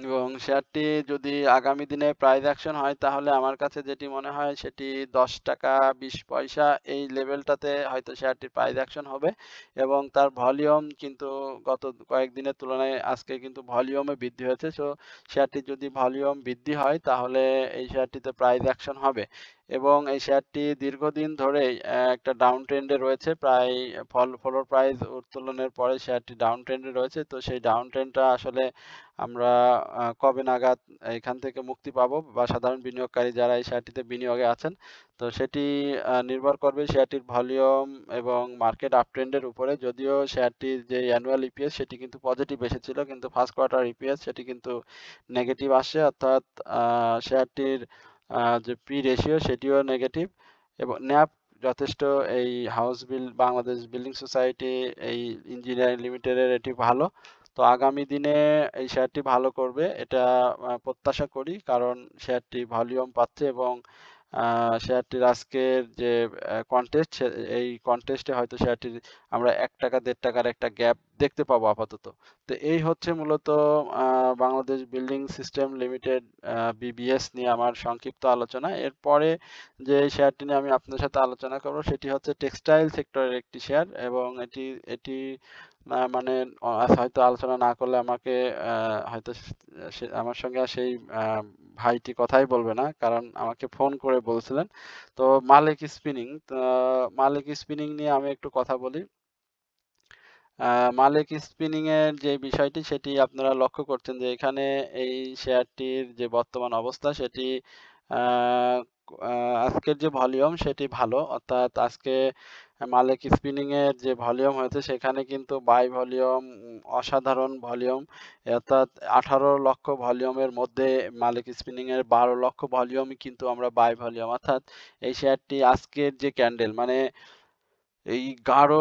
এবং শেয়ারটি যদি আগামী দিনে প্রাইস অ্যাকশন হয় তাহলে আমার কাছে যেটি মনে হয় সেটি দশ টাকা বিশ পয়সা এই লেভেলটাতে হয়তো শেয়ারটির প্রাইস অ্যাকশন হবে এবং তার ভলিউম কিন্তু গত কয়েকদিনের তুলনায় আজকে কিন্তু ভলিউমে বৃদ্ধি হয়েছে সো শেয়ারটির যদি ভলিউম বৃদ্ধি হয় তাহলে এই শেয়ারটিতে প্রাইস অ্যাকশন হবে এবং এই শেয়ারটি দীর্ঘদিন ধরে একটা ডাউন ট্রেন্ডে রয়েছে প্রায় ফল ফলোর প্রাইস উত্তোলনের পরে শেয়ারটি ডাউন ট্রেন্ডে রয়েছে তো সেই ডাউন ট্রেন্ডটা আসলে আমরা কবে নাগাদ এখান থেকে মুক্তি পাবো বা সাধারণ বিনিয়োগকারী যারা এই শেয়ারটিতে বিনিয়োগে আছেন তো সেটি নির্ভর করবে শেয়ারটির ভলিউম এবং মার্কেট আপ ট্রেন্ডের উপরে যদিও শেয়ারটির যে অ্যানুয়াল ইপিএস সেটি কিন্তু পজিটিভ এসেছিল কিন্তু ফার্স্ট কোয়ার্টার ইপিএস সেটি কিন্তু নেগেটিভ আসে অর্থাৎ শেয়ারটির যে পি রেশিও সেটিও নেগেটিভ এবং ন্যাপ যথেষ্ট এই হাউস বিল বাংলাদেশ বিল্ডিং সোসাইটি এই ইঞ্জিনিয়ারিং লিমিটেডের এটি ভালো তো আগামী দিনে এই শেয়ারটি ভালো করবে এটা প্রত্যাশা করি কারণ শেয়ারটি ভলিউম পাচ্ছে এবং শেয়ারটির আজকের যে কন্টেস্ট এই কন্টেস্টে হয়তো শেয়ারটির আমরা এক টাকা দেড় টাকার একটা গ্যাপ দেখতে পাবো আপাতত তো এই হচ্ছে মূলত Bangladesh building system limited BBS নিয়ে আমার সংক্ষিপ্ত আলোচনা এরপরে যে শেয়ারটি নিয়ে আমি আপনার সাথে আলোচনা করবো সেটি হচ্ছে টেক্সটাইল সেক্টরের একটি শেয়ার এবং এটি এটি মানে হয়তো আলোচনা না করলে আমাকে হয়তো আমার সঙ্গে সেই ভাইটি কথাই বলবে না কারণ আমাকে ফোন করে বলছিলেন তো মালিক স্পিনিং মালিক স্পিনিং নিয়ে আমি একটু কথা বলি মালিক স্পিনিং এর যে বিষয়টি সেটি আপনারা লক্ষ্য করছেন যে এখানে এই শেয়ারটির যে বর্তমান অবস্থা সেটি আজকের যে ভলিউম সেটি ভালো অর্থাৎ আজকে হ্যাঁ, মালিক স্পিনিংয়ের যে ভলিউম হয়েছে সেখানে কিন্তু বাই ভলিউম অসাধারণ ভলিউম অর্থাৎ আঠারো লক্ষ ভলিউমের মধ্যে মালিক স্পিনিংয়ের বারো লক্ষ ভলিউমই কিন্তু আমরা বাই ভলিউম অর্থাৎ এই শেয়ারটি আজকের যে ক্যান্ডেল মানে এই গাঢ়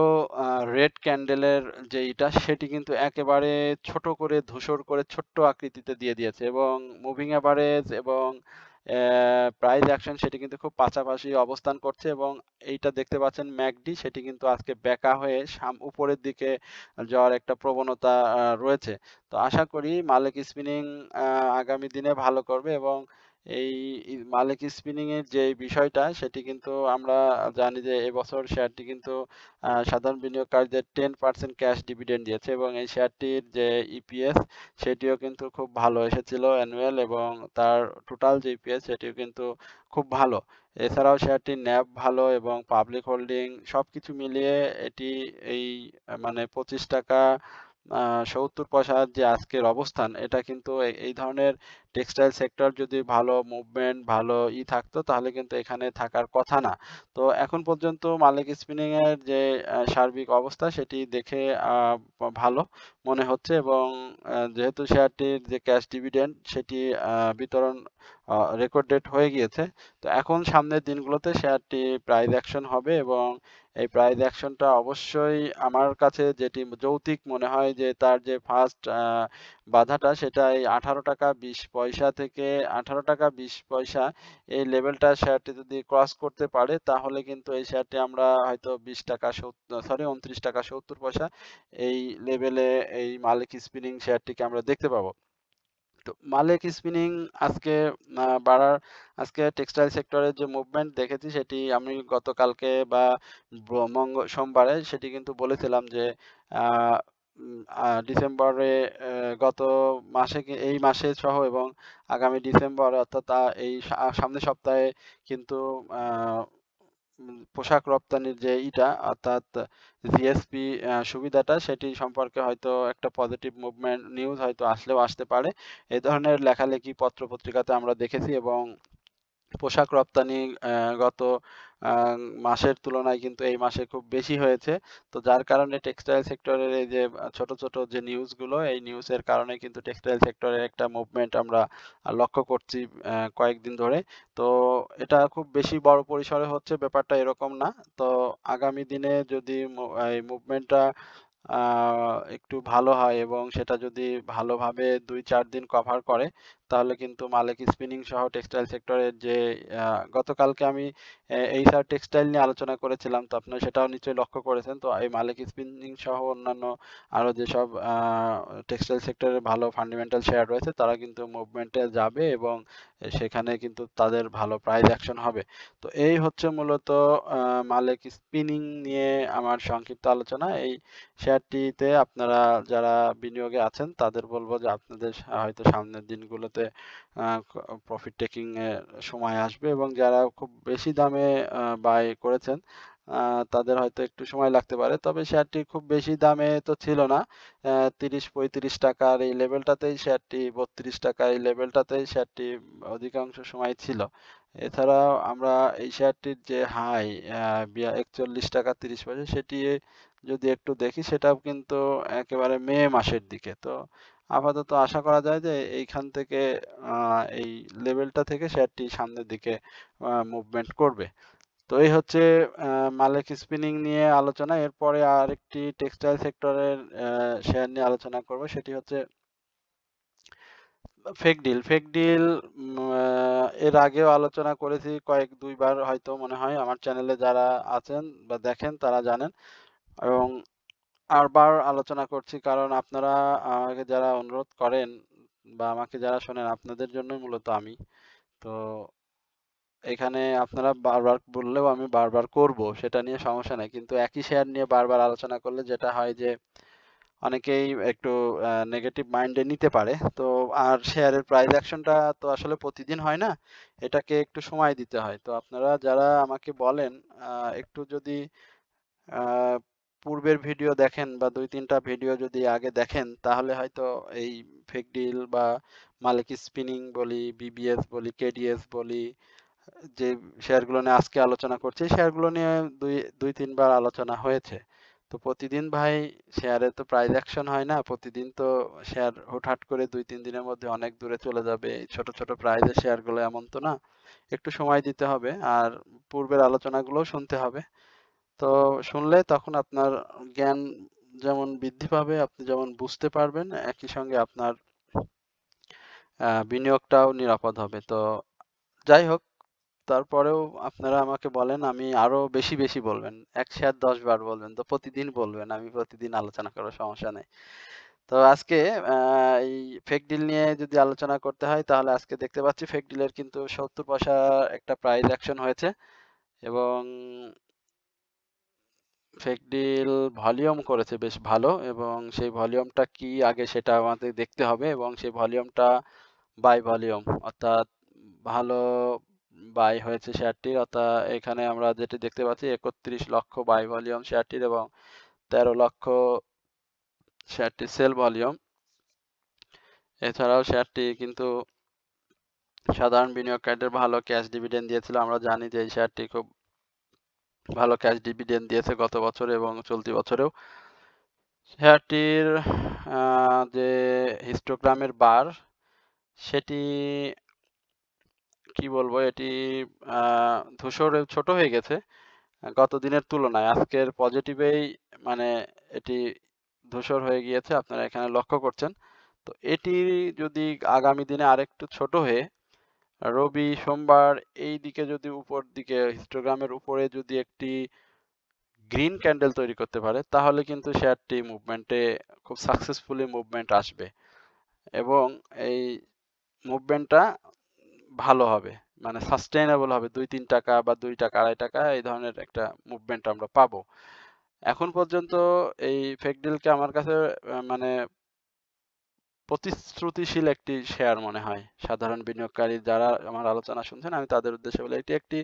রেড ক্যান্ডেলের যে এটা সেটি কিন্তু একেবারে ছোট করে ধূসর করে ছোট্ট আকৃতিতে দিয়ে দিয়েছে এবং মুভিং অ্যাভারেজ এবং প্রাইস অ্যাকশন সেটি কিন্তু খুব পাশাপাশি অবস্থান করছে এবং এইটা দেখতে পাচ্ছেন ম্যাকডি সেটি কিন্তু আজকে ব্যাকা হয়ে সাম উপরের দিকে যাওয়ার একটা প্রবণতা রয়েছে তো আশা করি মালিক স্পিনিং আগামী দিনে ভালো করবে এবং এই মালিক স্পিনিং এর যে বিষয়টা সেটি কিন্তু আমরা জানি যে এবছর শেয়ারটি কিন্তু সাধারণ বিনিয়োগকারীদের টেন পার্সেন্ট ক্যাশ ডিভিডেন্ড দিয়েছে এবং এই শেয়ারটির যে ইপিএস e সেটিও কিন্তু খুব ভালো এসেছিল অ্যানুয়াল এবং তার টোটাল যে ইপিএস e সেটিও কিন্তু খুব ভালো এছাড়াও শেয়ারটির ন্যাব ভালো এবং পাবলিক হোল্ডিং কিছু মিলিয়ে এটি এই মানে পঁচিশ টাকা সত্তর পয়সার যে আজকের অবস্থান এটা কিন্তু এই ধরনের টেক্সটাইল সেক্টর যদি ভালো মুভমেন্ট ভালো ই থাকতো তাহলে কিন্তু এখানে থাকার কথা না তো এখন পর্যন্ত মালিক স্পিনিং এর যে সার্বিক অবস্থা সেটি দেখে ভালো মনে হচ্ছে এবং যেহেতু শেয়ারটির যে ক্যাশ ডিভিডেন্ড সেটি বিতরণ রেকর্ড ডেট হয়ে গিয়েছে তো এখন সামনের দিনগুলোতে শেয়ারটি প্রাইস অ্যাকশন হবে এবং এই প্রাইজ অ্যাকশনটা অবশ্যই আমার কাছে যেটি যৌতিক মনে হয় যে তার যে ফার্স্ট বাধাটা সেটা এই আঠারো টাকা বিশ পয়সা থেকে আঠারো টাকা বিশ পয়সা এই লেভেলটা শেয়ারটি যদি ক্রস করতে পারে তাহলে কিন্তু এই শেয়ারটি আমরা হয়তো বিশ টাকা সরি উনত্রিশ টাকা সত্তর পয়সা এই লেভেলে এই মালিক স্পিনিং শেয়ারটিকে আমরা দেখতে পাবো মালিক স্পিনিং আজকে বাড়ার আজকে টেক্সটাইল সেক্টরের যে মুভমেন্ট দেখেছি সেটি আমি গতকালকে বা মঙ্গ সোমবারে সেটি কিন্তু বলেছিলাম যে ডিসেম্বরে গত মাসে এই মাসে সহ এবং আগামী ডিসেম্বর অর্থাৎ এই সামনের সপ্তাহে কিন্তু পোশাক রপ্তানির যে ইটা অর্থাৎ জিএসপি সুবিধাটা সেটি সম্পর্কে হয়তো একটা পজিটিভ মুভমেন্ট নিউজ হয়তো আসলেও আসতে পারে এই ধরনের লেখালেখি পত্র পত্রিকাতে আমরা দেখেছি এবং পোশাক রপ্তানি গত মাসের তুলনায় কিন্তু এই মাসে খুব বেশি হয়েছে তো যার কারণে টেক্সটাইল সেক্টরের এই যে ছোট ছোট যে নিউজগুলো এই নিউজের কারণে কিন্তু টেক্সটাইল সেক্টরের একটা মুভমেন্ট আমরা লক্ষ্য করছি কয়েকদিন ধরে তো এটা খুব বেশি বড় পরিসরে হচ্ছে ব্যাপারটা এরকম না তো আগামী দিনে যদি এই মুভমেন্টটা একটু ভালো হয় এবং সেটা যদি ভালোভাবে দুই চার দিন কভার করে তাহলে কিন্তু মালেক স্পিনিং সহ টেক্সটাইল সেক্টরের যে গতকালকে আমি এই স্যার টেক্সটাইল নিয়ে আলোচনা করেছিলাম তো আপনারা সেটাও নিশ্চয়ই লক্ষ্য করেছেন তো এই মালিক স্পিনিং সহ অন্যান্য আরও যেসব টেক্সটাইল সেক্টরের ভালো ফান্ডামেন্টাল শেয়ার রয়েছে তারা কিন্তু মুভমেন্টে যাবে এবং সেখানে কিন্তু তাদের ভালো প্রাইজ অ্যাকশন হবে তো এই হচ্ছে মূলত মালিক স্পিনিং নিয়ে আমার সংক্ষিপ্ত আলোচনা এই শেয়ারটিতে আপনারা যারা বিনিয়োগে আছেন তাদের বলবো যে আপনাদের হয়তো সামনের দিনগুলোতে এগুলোতে প্রফিট টেকিং এর সময় আসবে এবং যারা খুব বেশি দামে বাই করেছেন তাদের হয়তো একটু সময় লাগতে পারে তবে শেয়ারটি খুব বেশি দামে তো ছিল না তিরিশ পঁয়ত্রিশ টাকার এই লেভেলটাতেই শেয়ারটি বত্রিশ টাকা এই লেভেলটাতেই শেয়ারটি অধিকাংশ সময় ছিল এছাড়াও আমরা এই শেয়ারটির যে হাই একচল্লিশ টাকা তিরিশ পয়সা সেটি যদি একটু দেখি সেটাও কিন্তু একেবারে মে মাসের দিকে তো আপাতত আশা করা যায় যে এইখান থেকে এই লেভেলটা থেকে শেয়ারটি সামনের দিকে মুভমেন্ট করবে তো এই হচ্ছে মালিক স্পিনিং নিয়ে আলোচনা এরপরে আরেকটি টেক্সটাইল সেক্টরের শেয়ার নিয়ে আলোচনা করব সেটি হচ্ছে ফেক ডিল ফেক ডিল এর আগেও আলোচনা করেছি কয়েক দুইবার হয়তো মনে হয় আমার চ্যানেলে যারা আছেন বা দেখেন তারা জানেন এবং আরবার আলোচনা করছি কারণ আপনারা আমাকে যারা অনুরোধ করেন বা আমাকে যারা শোনেন আপনাদের জন্যই মূলত আমি তো এখানে আপনারা বারবার বললেও আমি বারবার করব সেটা নিয়ে সমস্যা নেই কিন্তু একই শেয়ার নিয়ে বারবার আলোচনা করলে যেটা হয় যে অনেকেই একটু নেগেটিভ মাইন্ডে নিতে পারে তো আর শেয়ারের প্রাইস অ্যাকশনটা তো আসলে প্রতিদিন হয় না এটাকে একটু সময় দিতে হয় তো আপনারা যারা আমাকে বলেন একটু যদি পূর্বের ভিডিও দেখেন বা দুই তিনটা ভিডিও যদি আগে দেখেন তাহলে হয়তো এই ফেক ডিল বা মালিক স্পিনিং বলি বিবিএস বলি কেডিএস বলি যে শেয়ারগুলো নিয়ে আজকে আলোচনা করছি শেয়ারগুলো নিয়ে দুই দুই তিনবার আলোচনা হয়েছে তো প্রতিদিন ভাই শেয়ারে তো প্রাইজ অ্যাকশন হয় না প্রতিদিন তো শেয়ার হুটহাট করে দুই তিন দিনের মধ্যে অনেক দূরে চলে যাবে ছোট ছোট প্রাইজের শেয়ারগুলো এমন তো না একটু সময় দিতে হবে আর পূর্বের আলোচনাগুলো শুনতে হবে তো শুনলে তখন আপনার জ্ঞান যেমন বৃদ্ধি পাবে আপনি যেমন বুঝতে পারবেন একই সঙ্গে আপনার বিনিয়োগটাও নিরাপদ হবে তো যাই হোক তারপরেও আপনারা আমাকে বলেন আমি আরো বেশি বেশি বলবেন এক শেয়ার দশ বার বলবেন তো প্রতিদিন বলবেন আমি প্রতিদিন আলোচনা করার সমস্যা নেই তো আজকে এই ফেক ডিল নিয়ে যদি আলোচনা করতে হয় তাহলে আজকে দেখতে পাচ্ছি ফেক ডিলের কিন্তু সত্তর পয়সা একটা প্রাইজ অ্যাকশন হয়েছে এবং ফেক ডিল ভলিউম করেছে বেশ ভালো এবং সেই ভলিউমটা কি আগে সেটা আমাদের দেখতে হবে এবং সেই ভলিউমটা বাই ভলিউম অর্থাৎ ভালো বাই হয়েছে শেয়ারটির অর্থাৎ এখানে আমরা যেটি দেখতে পাচ্ছি একত্রিশ লক্ষ বাই ভলিউম শেয়ারটির এবং তেরো লক্ষ শেয়ারটি সেল ভলিউম এছাড়াও শেয়ারটি কিন্তু সাধারণ বিনিয়োগকারীদের ভালো ক্যাশ ডিভিডেন্ড দিয়েছিল আমরা জানি যে এই শেয়ারটি খুব ভালো ক্যাশ ডিভিডেন্ড দিয়েছে গত বছর এবং চলতি বছরেও শেয়ারটির যে হিস্টোগ্রামের বার সেটি কি বলবো এটি ধূসর ছোট হয়ে গেছে গত দিনের তুলনায় আজকের পজিটিভেই মানে এটি ধূসর হয়ে গিয়েছে আপনারা এখানে লক্ষ্য করছেন তো এটি যদি আগামী দিনে আরেকটু ছোট হয়ে রবি সোমবার এই দিকে যদি উপর দিকে হিস্টোগ্রামের উপরে যদি একটি গ্রিন ক্যান্ডেল তৈরি করতে পারে তাহলে কিন্তু শেয়ারটি মুভমেন্টে খুব সাকসেসফুলি মুভমেন্ট আসবে এবং এই মুভমেন্টটা ভালো হবে মানে সাস্টেইনেবল হবে দুই তিন টাকা বা দুই টাকা আড়াই টাকা এই ধরনের একটা মুভমেন্ট আমরা পাবো এখন পর্যন্ত এই ফেকডিলকে আমার কাছে মানে প্রতিশ্রুতিশীল একটি শেয়ার মনে হয় সাধারণ বিনিয়োগকারী যারা আমার আলোচনা শুনছেন আমি তাদের উদ্দেশ্যে বলি এটি একটি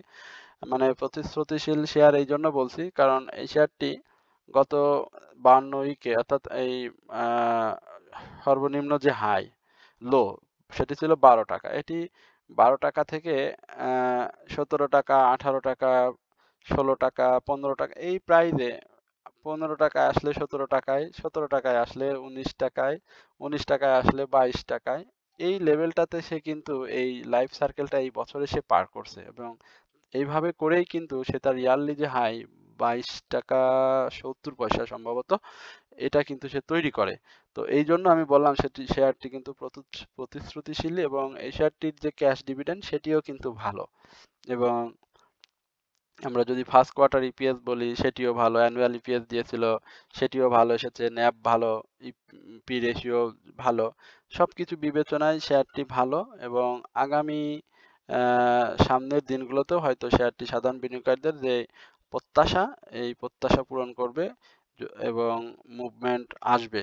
মানে প্রতিশ্রুতিশীল শেয়ার এই জন্য বলছি কারণ এই শেয়ারটি গত বান্ন উইকে অর্থাৎ এই সর্বনিম্ন যে হাই লো সেটি ছিল বারো টাকা এটি বারো টাকা থেকে সতেরো টাকা আঠারো টাকা ষোলো টাকা পনেরো টাকা এই প্রাইজে পনেরো টাকায় আসলে সতেরো টাকায় সতেরো টাকায় আসলে উনিশ টাকায় উনিশ টাকায় আসলে বাইশ টাকায় এই লেভেলটাতে সে কিন্তু এই লাইফ সার্কেলটা এই বছরে সে পার করছে এবং এইভাবে করেই কিন্তু সে তার ইয়ারলি যে হাই বাইশ টাকা সত্তর পয়সা সম্ভবত এটা কিন্তু সে তৈরি করে তো এই জন্য আমি বললাম সেটি শেয়ারটি কিন্তু প্রতিশ্রুতিশীল এবং এই শেয়ারটির যে ক্যাশ ডিভিডেন্ড সেটিও কিন্তু ভালো এবং আমরা যদি ফার্স্ট কোয়ার্টার ইপিএস বলি সেটিও ভালো অ্যানুয়াল ইপিএস e দিয়েছিল সেটিও ভালো এসেছে ন্যাপ ভালো পি e রেশিও ভালো সব কিছু বিবেচনায় শেয়ারটি ভালো এবং আগামী সামনের দিনগুলোতেও হয়তো শেয়ারটি সাধারণ বিনিয়োগকারীদের যে প্রত্যাশা এই প্রত্যাশা পূরণ করবে এবং মুভমেন্ট আসবে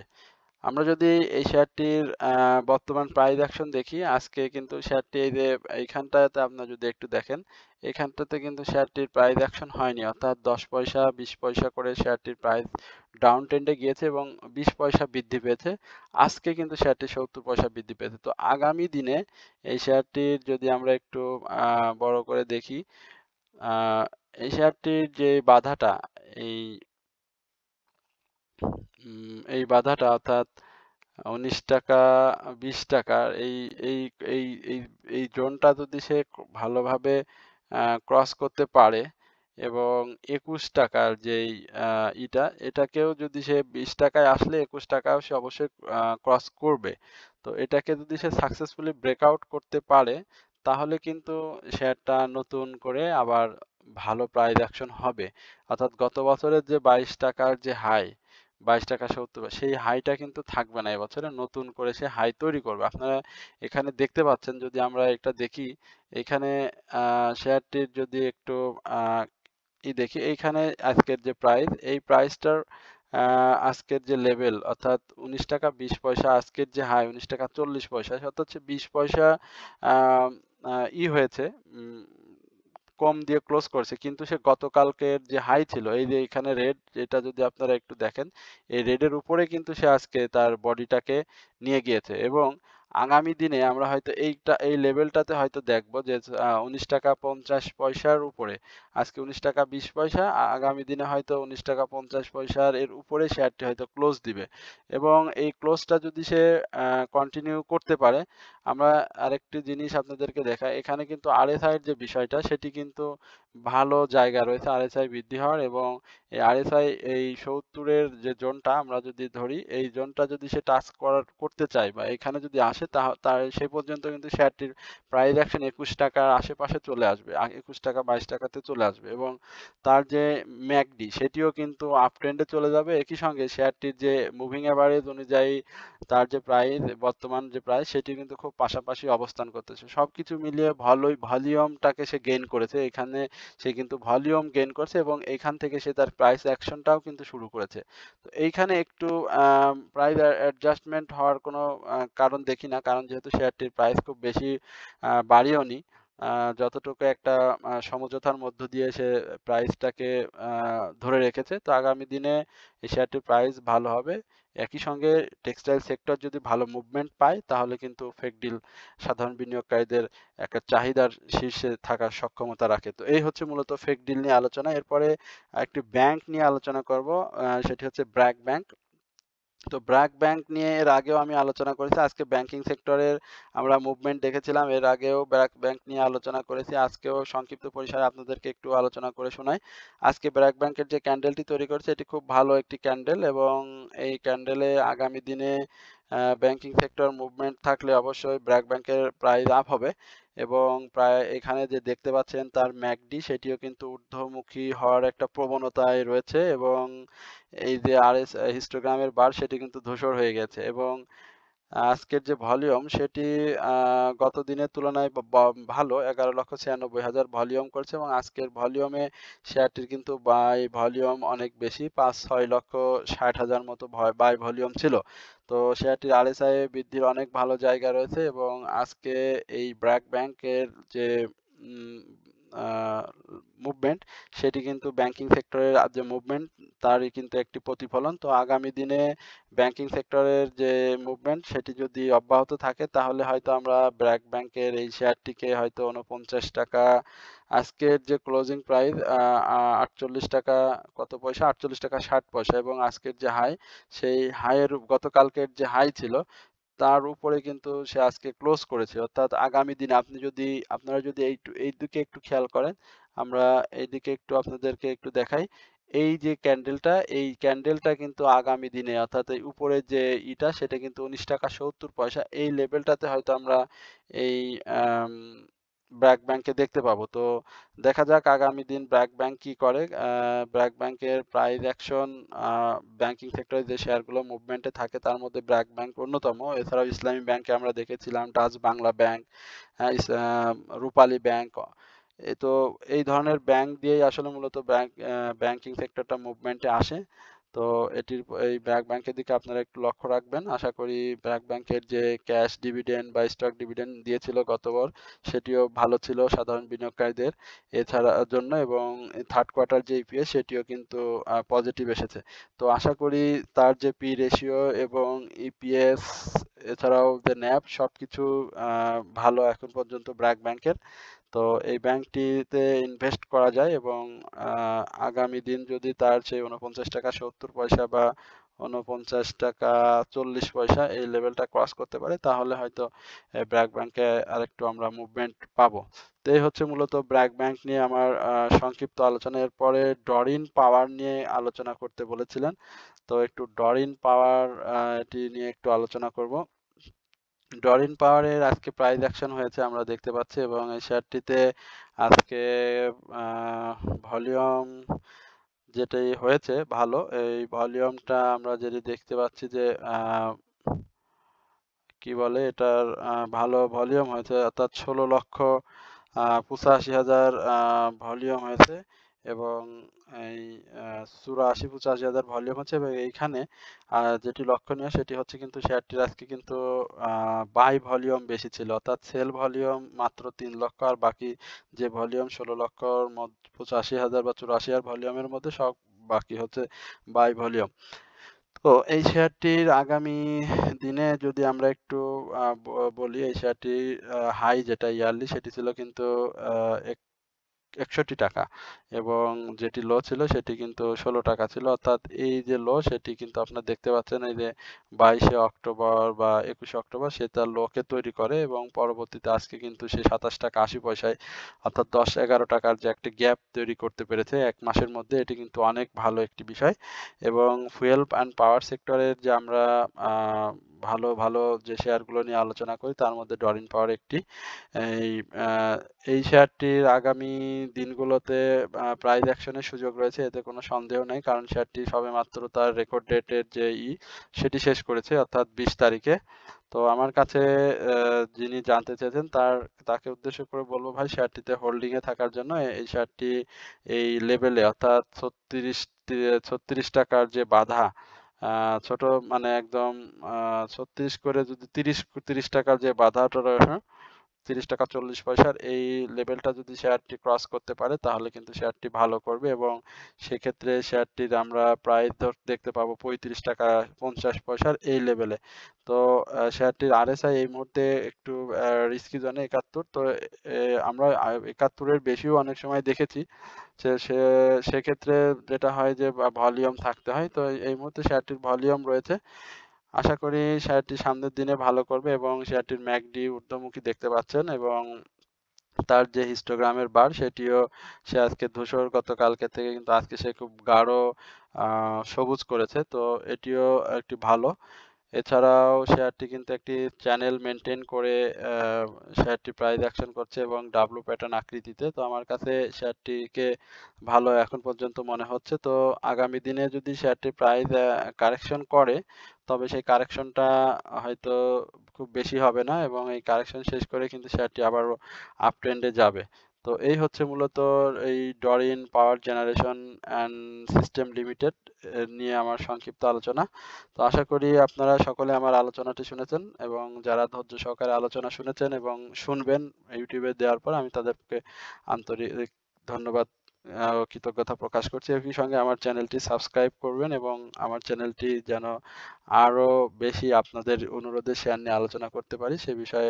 আমরা যদি এই শেয়ারটির বর্তমান প্রাইস অ্যাকশন দেখি আজকে কিন্তু শেয়ারটি এই যে এইখানটাতে আপনারা যদি একটু দেখেন এখানটাতে কিন্তু শেয়ারটির প্রাইস অ্যাকশন হয়নি অর্থাৎ দশ পয়সা বিশ পয়সা করে শেয়ারটির প্রাইস ডাউন ট্রেন্ডে গিয়েছে এবং বিশ পয়সা বৃদ্ধি পেয়েছে আজকে কিন্তু শেয়ারটি সত্তর পয়সা বৃদ্ধি পেয়েছে তো আগামী দিনে এই শেয়ারটির যদি আমরা একটু বড় করে দেখি এই শেয়ারটির যে বাধাটা এই এই বাধাটা অর্থাৎ উনিশ টাকা বিশ টাকার এই এই এই এই জোনটা যদি সে ভালোভাবে ক্রস করতে পারে এবং একুশ টাকার যেই ইটা এটাকেও যদি সে বিশ টাকায় আসলে একুশ টাকাও সে অবশ্যই ক্রস করবে তো এটাকে যদি সে সাকসেসফুলি ব্রেকআউট করতে পারে তাহলে কিন্তু শেয়ারটা নতুন করে আবার ভালো প্রাইজ অ্যাকশন হবে অর্থাৎ গত বছরের যে বাইশ টাকার যে হাই বাইশ টাকা সত্তর সেই হাইটা কিন্তু থাকবে না এবছরে নতুন করে সে হাই তৈরি করবে আপনারা এখানে দেখতে পাচ্ছেন যদি আমরা এটা দেখি এখানে শেয়ারটির যদি একটু ই দেখি এইখানে আজকের যে প্রাইস এই প্রাইসটার আজকের যে লেভেল অর্থাৎ উনিশ টাকা বিশ পয়সা আজকের যে হাই উনিশ টাকা চল্লিশ পয়সা অর্থাৎ হচ্ছে বিশ পয়সা ই হয়েছে কম দিয়ে ক্লোজ করছে কিন্তু সে গতকালকের যে হাই ছিল এই যে এখানে রেড এটা যদি আপনারা একটু দেখেন এই রেডের উপরে কিন্তু সে আজকে তার বডিটাকে নিয়ে গিয়েছে এবং আগামী দিনে আমরা হয়তো এইটা এই লেভেলটাতে হয়তো দেখব যে উনিশ টাকা পঞ্চাশ পয়সার উপরে আজকে উনিশ টাকা বিশ পয়সা আগামী দিনে হয়তো উনিশ টাকা পঞ্চাশ পয়সার এর উপরে শেয়ারটি হয়তো ক্লোজ দিবে এবং এই ক্লোজটা যদি সে কন্টিনিউ করতে পারে আমরা আরেকটি জিনিস আপনাদেরকে দেখা এখানে কিন্তু আরএসআই এর যে বিষয়টা সেটি কিন্তু ভালো জায়গা রয়েছে আরএসআই বৃদ্ধি হওয়ার এবং এই আরএসআই এই সত্তরের যে জোনটা আমরা যদি ধরি এই জোনটা যদি সে টাচ করার করতে চায় বা এখানে যদি আসে তার সে পর্যন্ত কিন্তু শেয়ারটির প্রাইস অ্যাকশন একুশ টাকার আশেপাশে চলে আসবে একুশ টাকা বাইশ টাকাতে চলে আসবে এবং তার যে ম্যাকডি সেটিও কিন্তু আপ ট্রেন্ডে চলে যাবে একই সঙ্গে শেয়ারটির যে মুভিং অ্যাভারেজ অনুযায়ী তার যে প্রাইস বর্তমান যে প্রাইস সেটি কিন্তু খুব পাশাপাশি অবস্থান করতেছে সব কিছু মিলিয়ে ভালোই ভলিউমটাকে সে গেইন করেছে এখানে সে কিন্তু ভলিউম গেইন করেছে এবং এখান থেকে সে তার প্রাইস অ্যাকশনটাও কিন্তু শুরু করেছে তো এইখানে একটু প্রাইস অ্যাডজাস্টমেন্ট হওয়ার কোনো কারণ দেখি না কারণ যেহেতু শেয়ারটির প্রাইস খুব বেশি বাড়িও নি যতটুকু একটা সমঝোতার মধ্য দিয়ে সে প্রাইসটাকে ধরে রেখেছে তো আগামী দিনে এই শেয়ারটির প্রাইস ভালো হবে একই সঙ্গে টেক্সটাইল সেক্টর যদি ভালো মুভমেন্ট পায় তাহলে কিন্তু ফেক ডিল সাধারণ বিনিয়োগকারীদের একটা চাহিদার শীর্ষে থাকার সক্ষমতা রাখে তো এই হচ্ছে মূলত ফেক ডিল নিয়ে আলোচনা এরপরে একটি ব্যাংক নিয়ে আলোচনা করব সেটি হচ্ছে ব্র্যাক ব্যাংক তো ব্র্যাক ব্যাংক নিয়ে এর আগেও আমি আলোচনা করেছি আজকে ব্যাংকিং সেক্টরের আমরা মুভমেন্ট দেখেছিলাম এর আগেও ব্র্যাক ব্যাংক নিয়ে আলোচনা করেছি আজকেও সংক্ষিপ্ত পরিসরে আপনাদেরকে একটু আলোচনা করে শোনাই আজকে ব্র্যাক ব্যাংকের যে ক্যান্ডেলটি তৈরি করছে এটি খুব ভালো একটি ক্যান্ডেল এবং এই ক্যান্ডেলে আগামী দিনে ব্যাংকিং সেক্টর মুভমেন্ট থাকলে অবশ্যই ব্র্যাক ব্যাংকের প্রাইস আপ হবে এবং প্রায় এখানে যে দেখতে পাচ্ছেন তার ম্যাকডি সেটিও কিন্তু ঊর্ধ্বমুখী হওয়ার একটা প্রবণতায় রয়েছে এবং এই যে আর এস হিস্টোগ্রামের বার সেটি কিন্তু ধূসর হয়ে গেছে এবং আজকের যে ভলিউম সেটি গত দিনের তুলনায় ভালো এগারো লক্ষ ছিয়ানব্বই হাজার ভলিউম করছে এবং আজকের ভলিউমে শেয়ারটির কিন্তু বাই ভলিউম অনেক বেশি পাঁচ ছয় লক্ষ ষাট হাজার মতো বাই ভলিউম ছিল তো শেয়ারটির আরএসআই বৃদ্ধির অনেক ভালো জায়গা রয়েছে এবং আজকে এই ব্র্যাক ব্যাংকের যে মুভমেন্ট সেটি কিন্তু ব্যাংকিং সেক্টরের যে মুভমেন্ট তারই কিন্তু একটি প্রতিফলন তো আগামী দিনে ব্যাংকিং সেক্টরের যে মুভমেন্ট সেটি যদি অব্যাহত থাকে তাহলে হয়তো আমরা ব্র্যাক ব্যাংকের এই শেয়ারটিকে হয়তো উনপঞ্চাশ টাকা আজকের যে ক্লোজিং প্রাইস আটচল্লিশ টাকা কত পয়সা আটচল্লিশ টাকা ষাট পয়সা এবং আজকের যে হাই সেই হাইয়ের গতকালকের যে হাই ছিল তার উপরে কিন্তু সে আজকে ক্লোজ করেছে অর্থাৎ আগামী দিন আপনি যদি আপনারা যদি এই এই দিকে একটু খেয়াল করেন আমরা এই দিকে একটু আপনাদেরকে একটু দেখাই এই যে ক্যান্ডেলটা এই ক্যান্ডেলটা কিন্তু আগামী দিনে অর্থাৎ এই উপরে যে ইটা সেটা কিন্তু উনিশ টাকা সত্তর পয়সা এই লেভেলটাতে হয়তো আমরা এই ব্র্যাক ব্যাংকে দেখতে পাবো তো দেখা যাক আগামী দিন ব্র্যাক ব্যাংক কি করে ব্র্যাক ব্যাংকের প্রাইস অ্যাকশন ব্যাংকিং সেক্টরে যে শেয়ারগুলো মুভমেন্টে থাকে তার মধ্যে ব্র্যাক ব্যাংক অন্যতম এছাড়াও ইসলামী ব্যাংকে আমরা দেখেছিলাম Dutch Bangla bank Rupali bank তো এই ধরনের ব্যাংক দিয়েই আসলে মূলত ব্যাংক ব্যাংকিং সেক্টরটা মুভমেন্টে আসে তো এটির এই ব্র্যাক ব্যাংকের দিকে আপনারা একটু লক্ষ্য রাখবেন আশা করি ব্র্যাক ব্যাংকের যে ক্যাশ ডিভিডেন্ড বা স্টক ডিভিডেন্ড দিয়েছিল গতবার সেটিও ভালো ছিল সাধারণ বিনিয়োগকারীদের এছাড়া জন্য এবং থার্ড কোয়ার্টার যে ইপিএস e সেটিও কিন্তু পজিটিভ এসেছে তো আশা করি তার যে পি রেশিও এবং ইপিএস e এছাড়াও যে ন্যাপ সবকিছু ভালো এখন পর্যন্ত ব্র্যাক ব্যাংকের তো এই ব্যাংকটিতে ইনভেস্ট করা যায় এবং আগামী দিন যদি তার সেই উনপঞ্চাশ টাকা সত্তর পয়সা বা উনপঞ্চাশ টাকা চল্লিশ পয়সা এই লেভেলটা ক্রস করতে পারে তাহলে হয়তো ব্র্যাক ব্যাংকে আরেকটু আমরা মুভমেন্ট পাবো তো এই হচ্ছে মূলত ব্র্যাক ব্যাংক নিয়ে আমার সংক্ষিপ্ত আলোচনা এরপরে ডরিন পাওয়ার নিয়ে আলোচনা করতে বলেছিলেন তো একটু ডরিন পাওয়ার এটি নিয়ে একটু আলোচনা করবো ডরিন ইন পাওয়ারের আজকে প্রাইস অ্যাকশন হয়েছে আমরা দেখতে পাচ্ছি এবং এই শেয়ারটিতে আজকে ভলিউম যেটাই হয়েছে ভালো এই ভলিউমটা আমরা যদি দেখতে পাচ্ছি যে কি বলে এটার ভালো ভলিউম হয়েছে অর্থাৎ ষোলো লক্ষ পঁচাশি হাজার ভলিউম হয়েছে এবং এই চুরাশি পঁচাশি হাজার ভলিউম হচ্ছে এবং এইখানে যেটি লক্ষণীয় সেটি হচ্ছে কিন্তু শেয়ারটির আজকে কিন্তু বাই ভলিউম বেশি ছিল অর্থাৎ সেল ভলিউম মাত্র তিন লক্ষ আর বাকি যে ভলিউম ষোলো লক্ষর মধ্যে পঁচাশি হাজার বা চুরাশি হাজার ভলিউমের মধ্যে সব বাকি হচ্ছে বাই ভলিউম তো এই শেয়ারটির আগামী দিনে যদি আমরা একটু বলি এই শেয়ারটির হাই যেটা ইয়ারলি সেটি ছিল কিন্তু একষট্টি টাকা এবং যেটি লো ছিল সেটি কিন্তু ষোলো টাকা ছিল অর্থাৎ এই যে লো সেটি কিন্তু আপনার দেখতে পাচ্ছেন এই যে বাইশে অক্টোবর বা একুশে অক্টোবর সে তার লোকে তৈরি করে এবং পরবর্তীতে আজকে কিন্তু সে সাতাশ টাকা আশি পয়সায় অর্থাৎ দশ এগারো টাকার যে একটি গ্যাপ তৈরি করতে পেরেছে এক মাসের মধ্যে এটি কিন্তু অনেক ভালো একটি বিষয় এবং ফুয়েল অ্যান্ড পাওয়ার সেক্টরের যে আমরা ভালো ভালো যে শেয়ারগুলো নিয়ে আলোচনা করি তার মধ্যে ডরিন পাওয়ার একটি এই এই শেয়ারটির আগামী দিনগুলোতে প্রাইস অ্যাকশনের সুযোগ রয়েছে এতে কোনো সন্দেহ নেই কারণ শেয়ারটি মাত্র তার রেকর্ড ডেটের যে ই সেটি শেষ করেছে অর্থাৎ বিশ তারিখে তো আমার কাছে যিনি জানতে চেয়েছেন তার তাকে উদ্দেশ্য করে বলবো ভাই শেয়ারটিতে হোল্ডিং এ থাকার জন্য এই শেয়ারটি এই লেভেলে অর্থাৎ ছত্রিশ ছত্রিশ টাকার যে বাধা ছোট মানে একদম ছত্রিশ করে যদি তিরিশ তিরিশ টাকার যে বাধাটা রয়েছে তিরিশ টাকা চল্লিশ পয়সার এই লেভেলটা যদি শেয়ারটি ক্রস করতে পারে তাহলে কিন্তু শেয়ারটি ভালো করবে এবং সেক্ষেত্রে শেয়ারটির আমরা প্রায় দেখতে পাবো পঁয়ত্রিশ টাকা পঞ্চাশ পয়সার এই লেভেলে তো শেয়ারটির আরএসআই এই মুহূর্তে একটু রিস্কি জোনে একাত্তর তো আমরা একাত্তরের বেশিও অনেক সময় দেখেছি যে সে সেক্ষেত্রে যেটা হয় যে ভলিউম থাকতে হয় তো এই মুহূর্তে শেয়ারটির ভলিউম রয়েছে আশা করি শেয়ারটি সামনের দিনে ভালো করবে এবং শেয়ারটির ম্যাকডি ঊর্ধ্বমুখী দেখতে পাচ্ছেন এবং তার যে হিস্টোগ্রামের বার সেটিও সে আজকে ধূসর গতকালকে থেকে কিন্তু আজকে সে খুব গাঢ় সবুজ করেছে তো এটিও একটি ভালো এছাড়াও শেয়ারটি কিন্তু একটি চ্যানেল মেনটেন করে শেয়ারটি প্রাইস অ্যাকশন করছে এবং ডাব্লু প্যাটার্ন আকৃতিতে তো আমার কাছে শেয়ারটিকে ভালো এখন পর্যন্ত মনে হচ্ছে তো আগামী দিনে যদি শেয়ারটি প্রাইস কারেকশন করে তবে সেই কারেকশনটা হয়তো খুব বেশি হবে না এবং এই কারেকশন শেষ করে কিন্তু শেয়ারটি আবারও আপ ট্রেন্ডে যাবে তো এই হচ্ছে মূলত এই Doreen power generation and system limited নিয়ে আমার সংক্ষিপ্ত আলোচনা তো আশা করি আপনারা সকলে আমার আলোচনাটি শুনেছেন এবং যারা ধৈর্য সহকারে আলোচনা শুনেছেন এবং শুনবেন ইউটিউবে দেওয়ার পর আমি তাদেরকে আন্তরিক ধন্যবাদ কৃতজ্ঞতা প্রকাশ করছি একই সঙ্গে আমার চ্যানেলটি সাবস্ক্রাইব করবেন এবং আমার চ্যানেলটি যেন আরও বেশি আপনাদের অনুরোধে শেয়ার নিয়ে আলোচনা করতে পারি সে বিষয়ে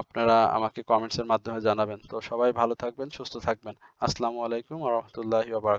আপনারা আমাকে কমেন্টসের মাধ্যমে জানাবেন তো সবাই ভালো থাকবেন সুস্থ থাকবেন আসসালামু আলাইকুম রহমতুল্লাহ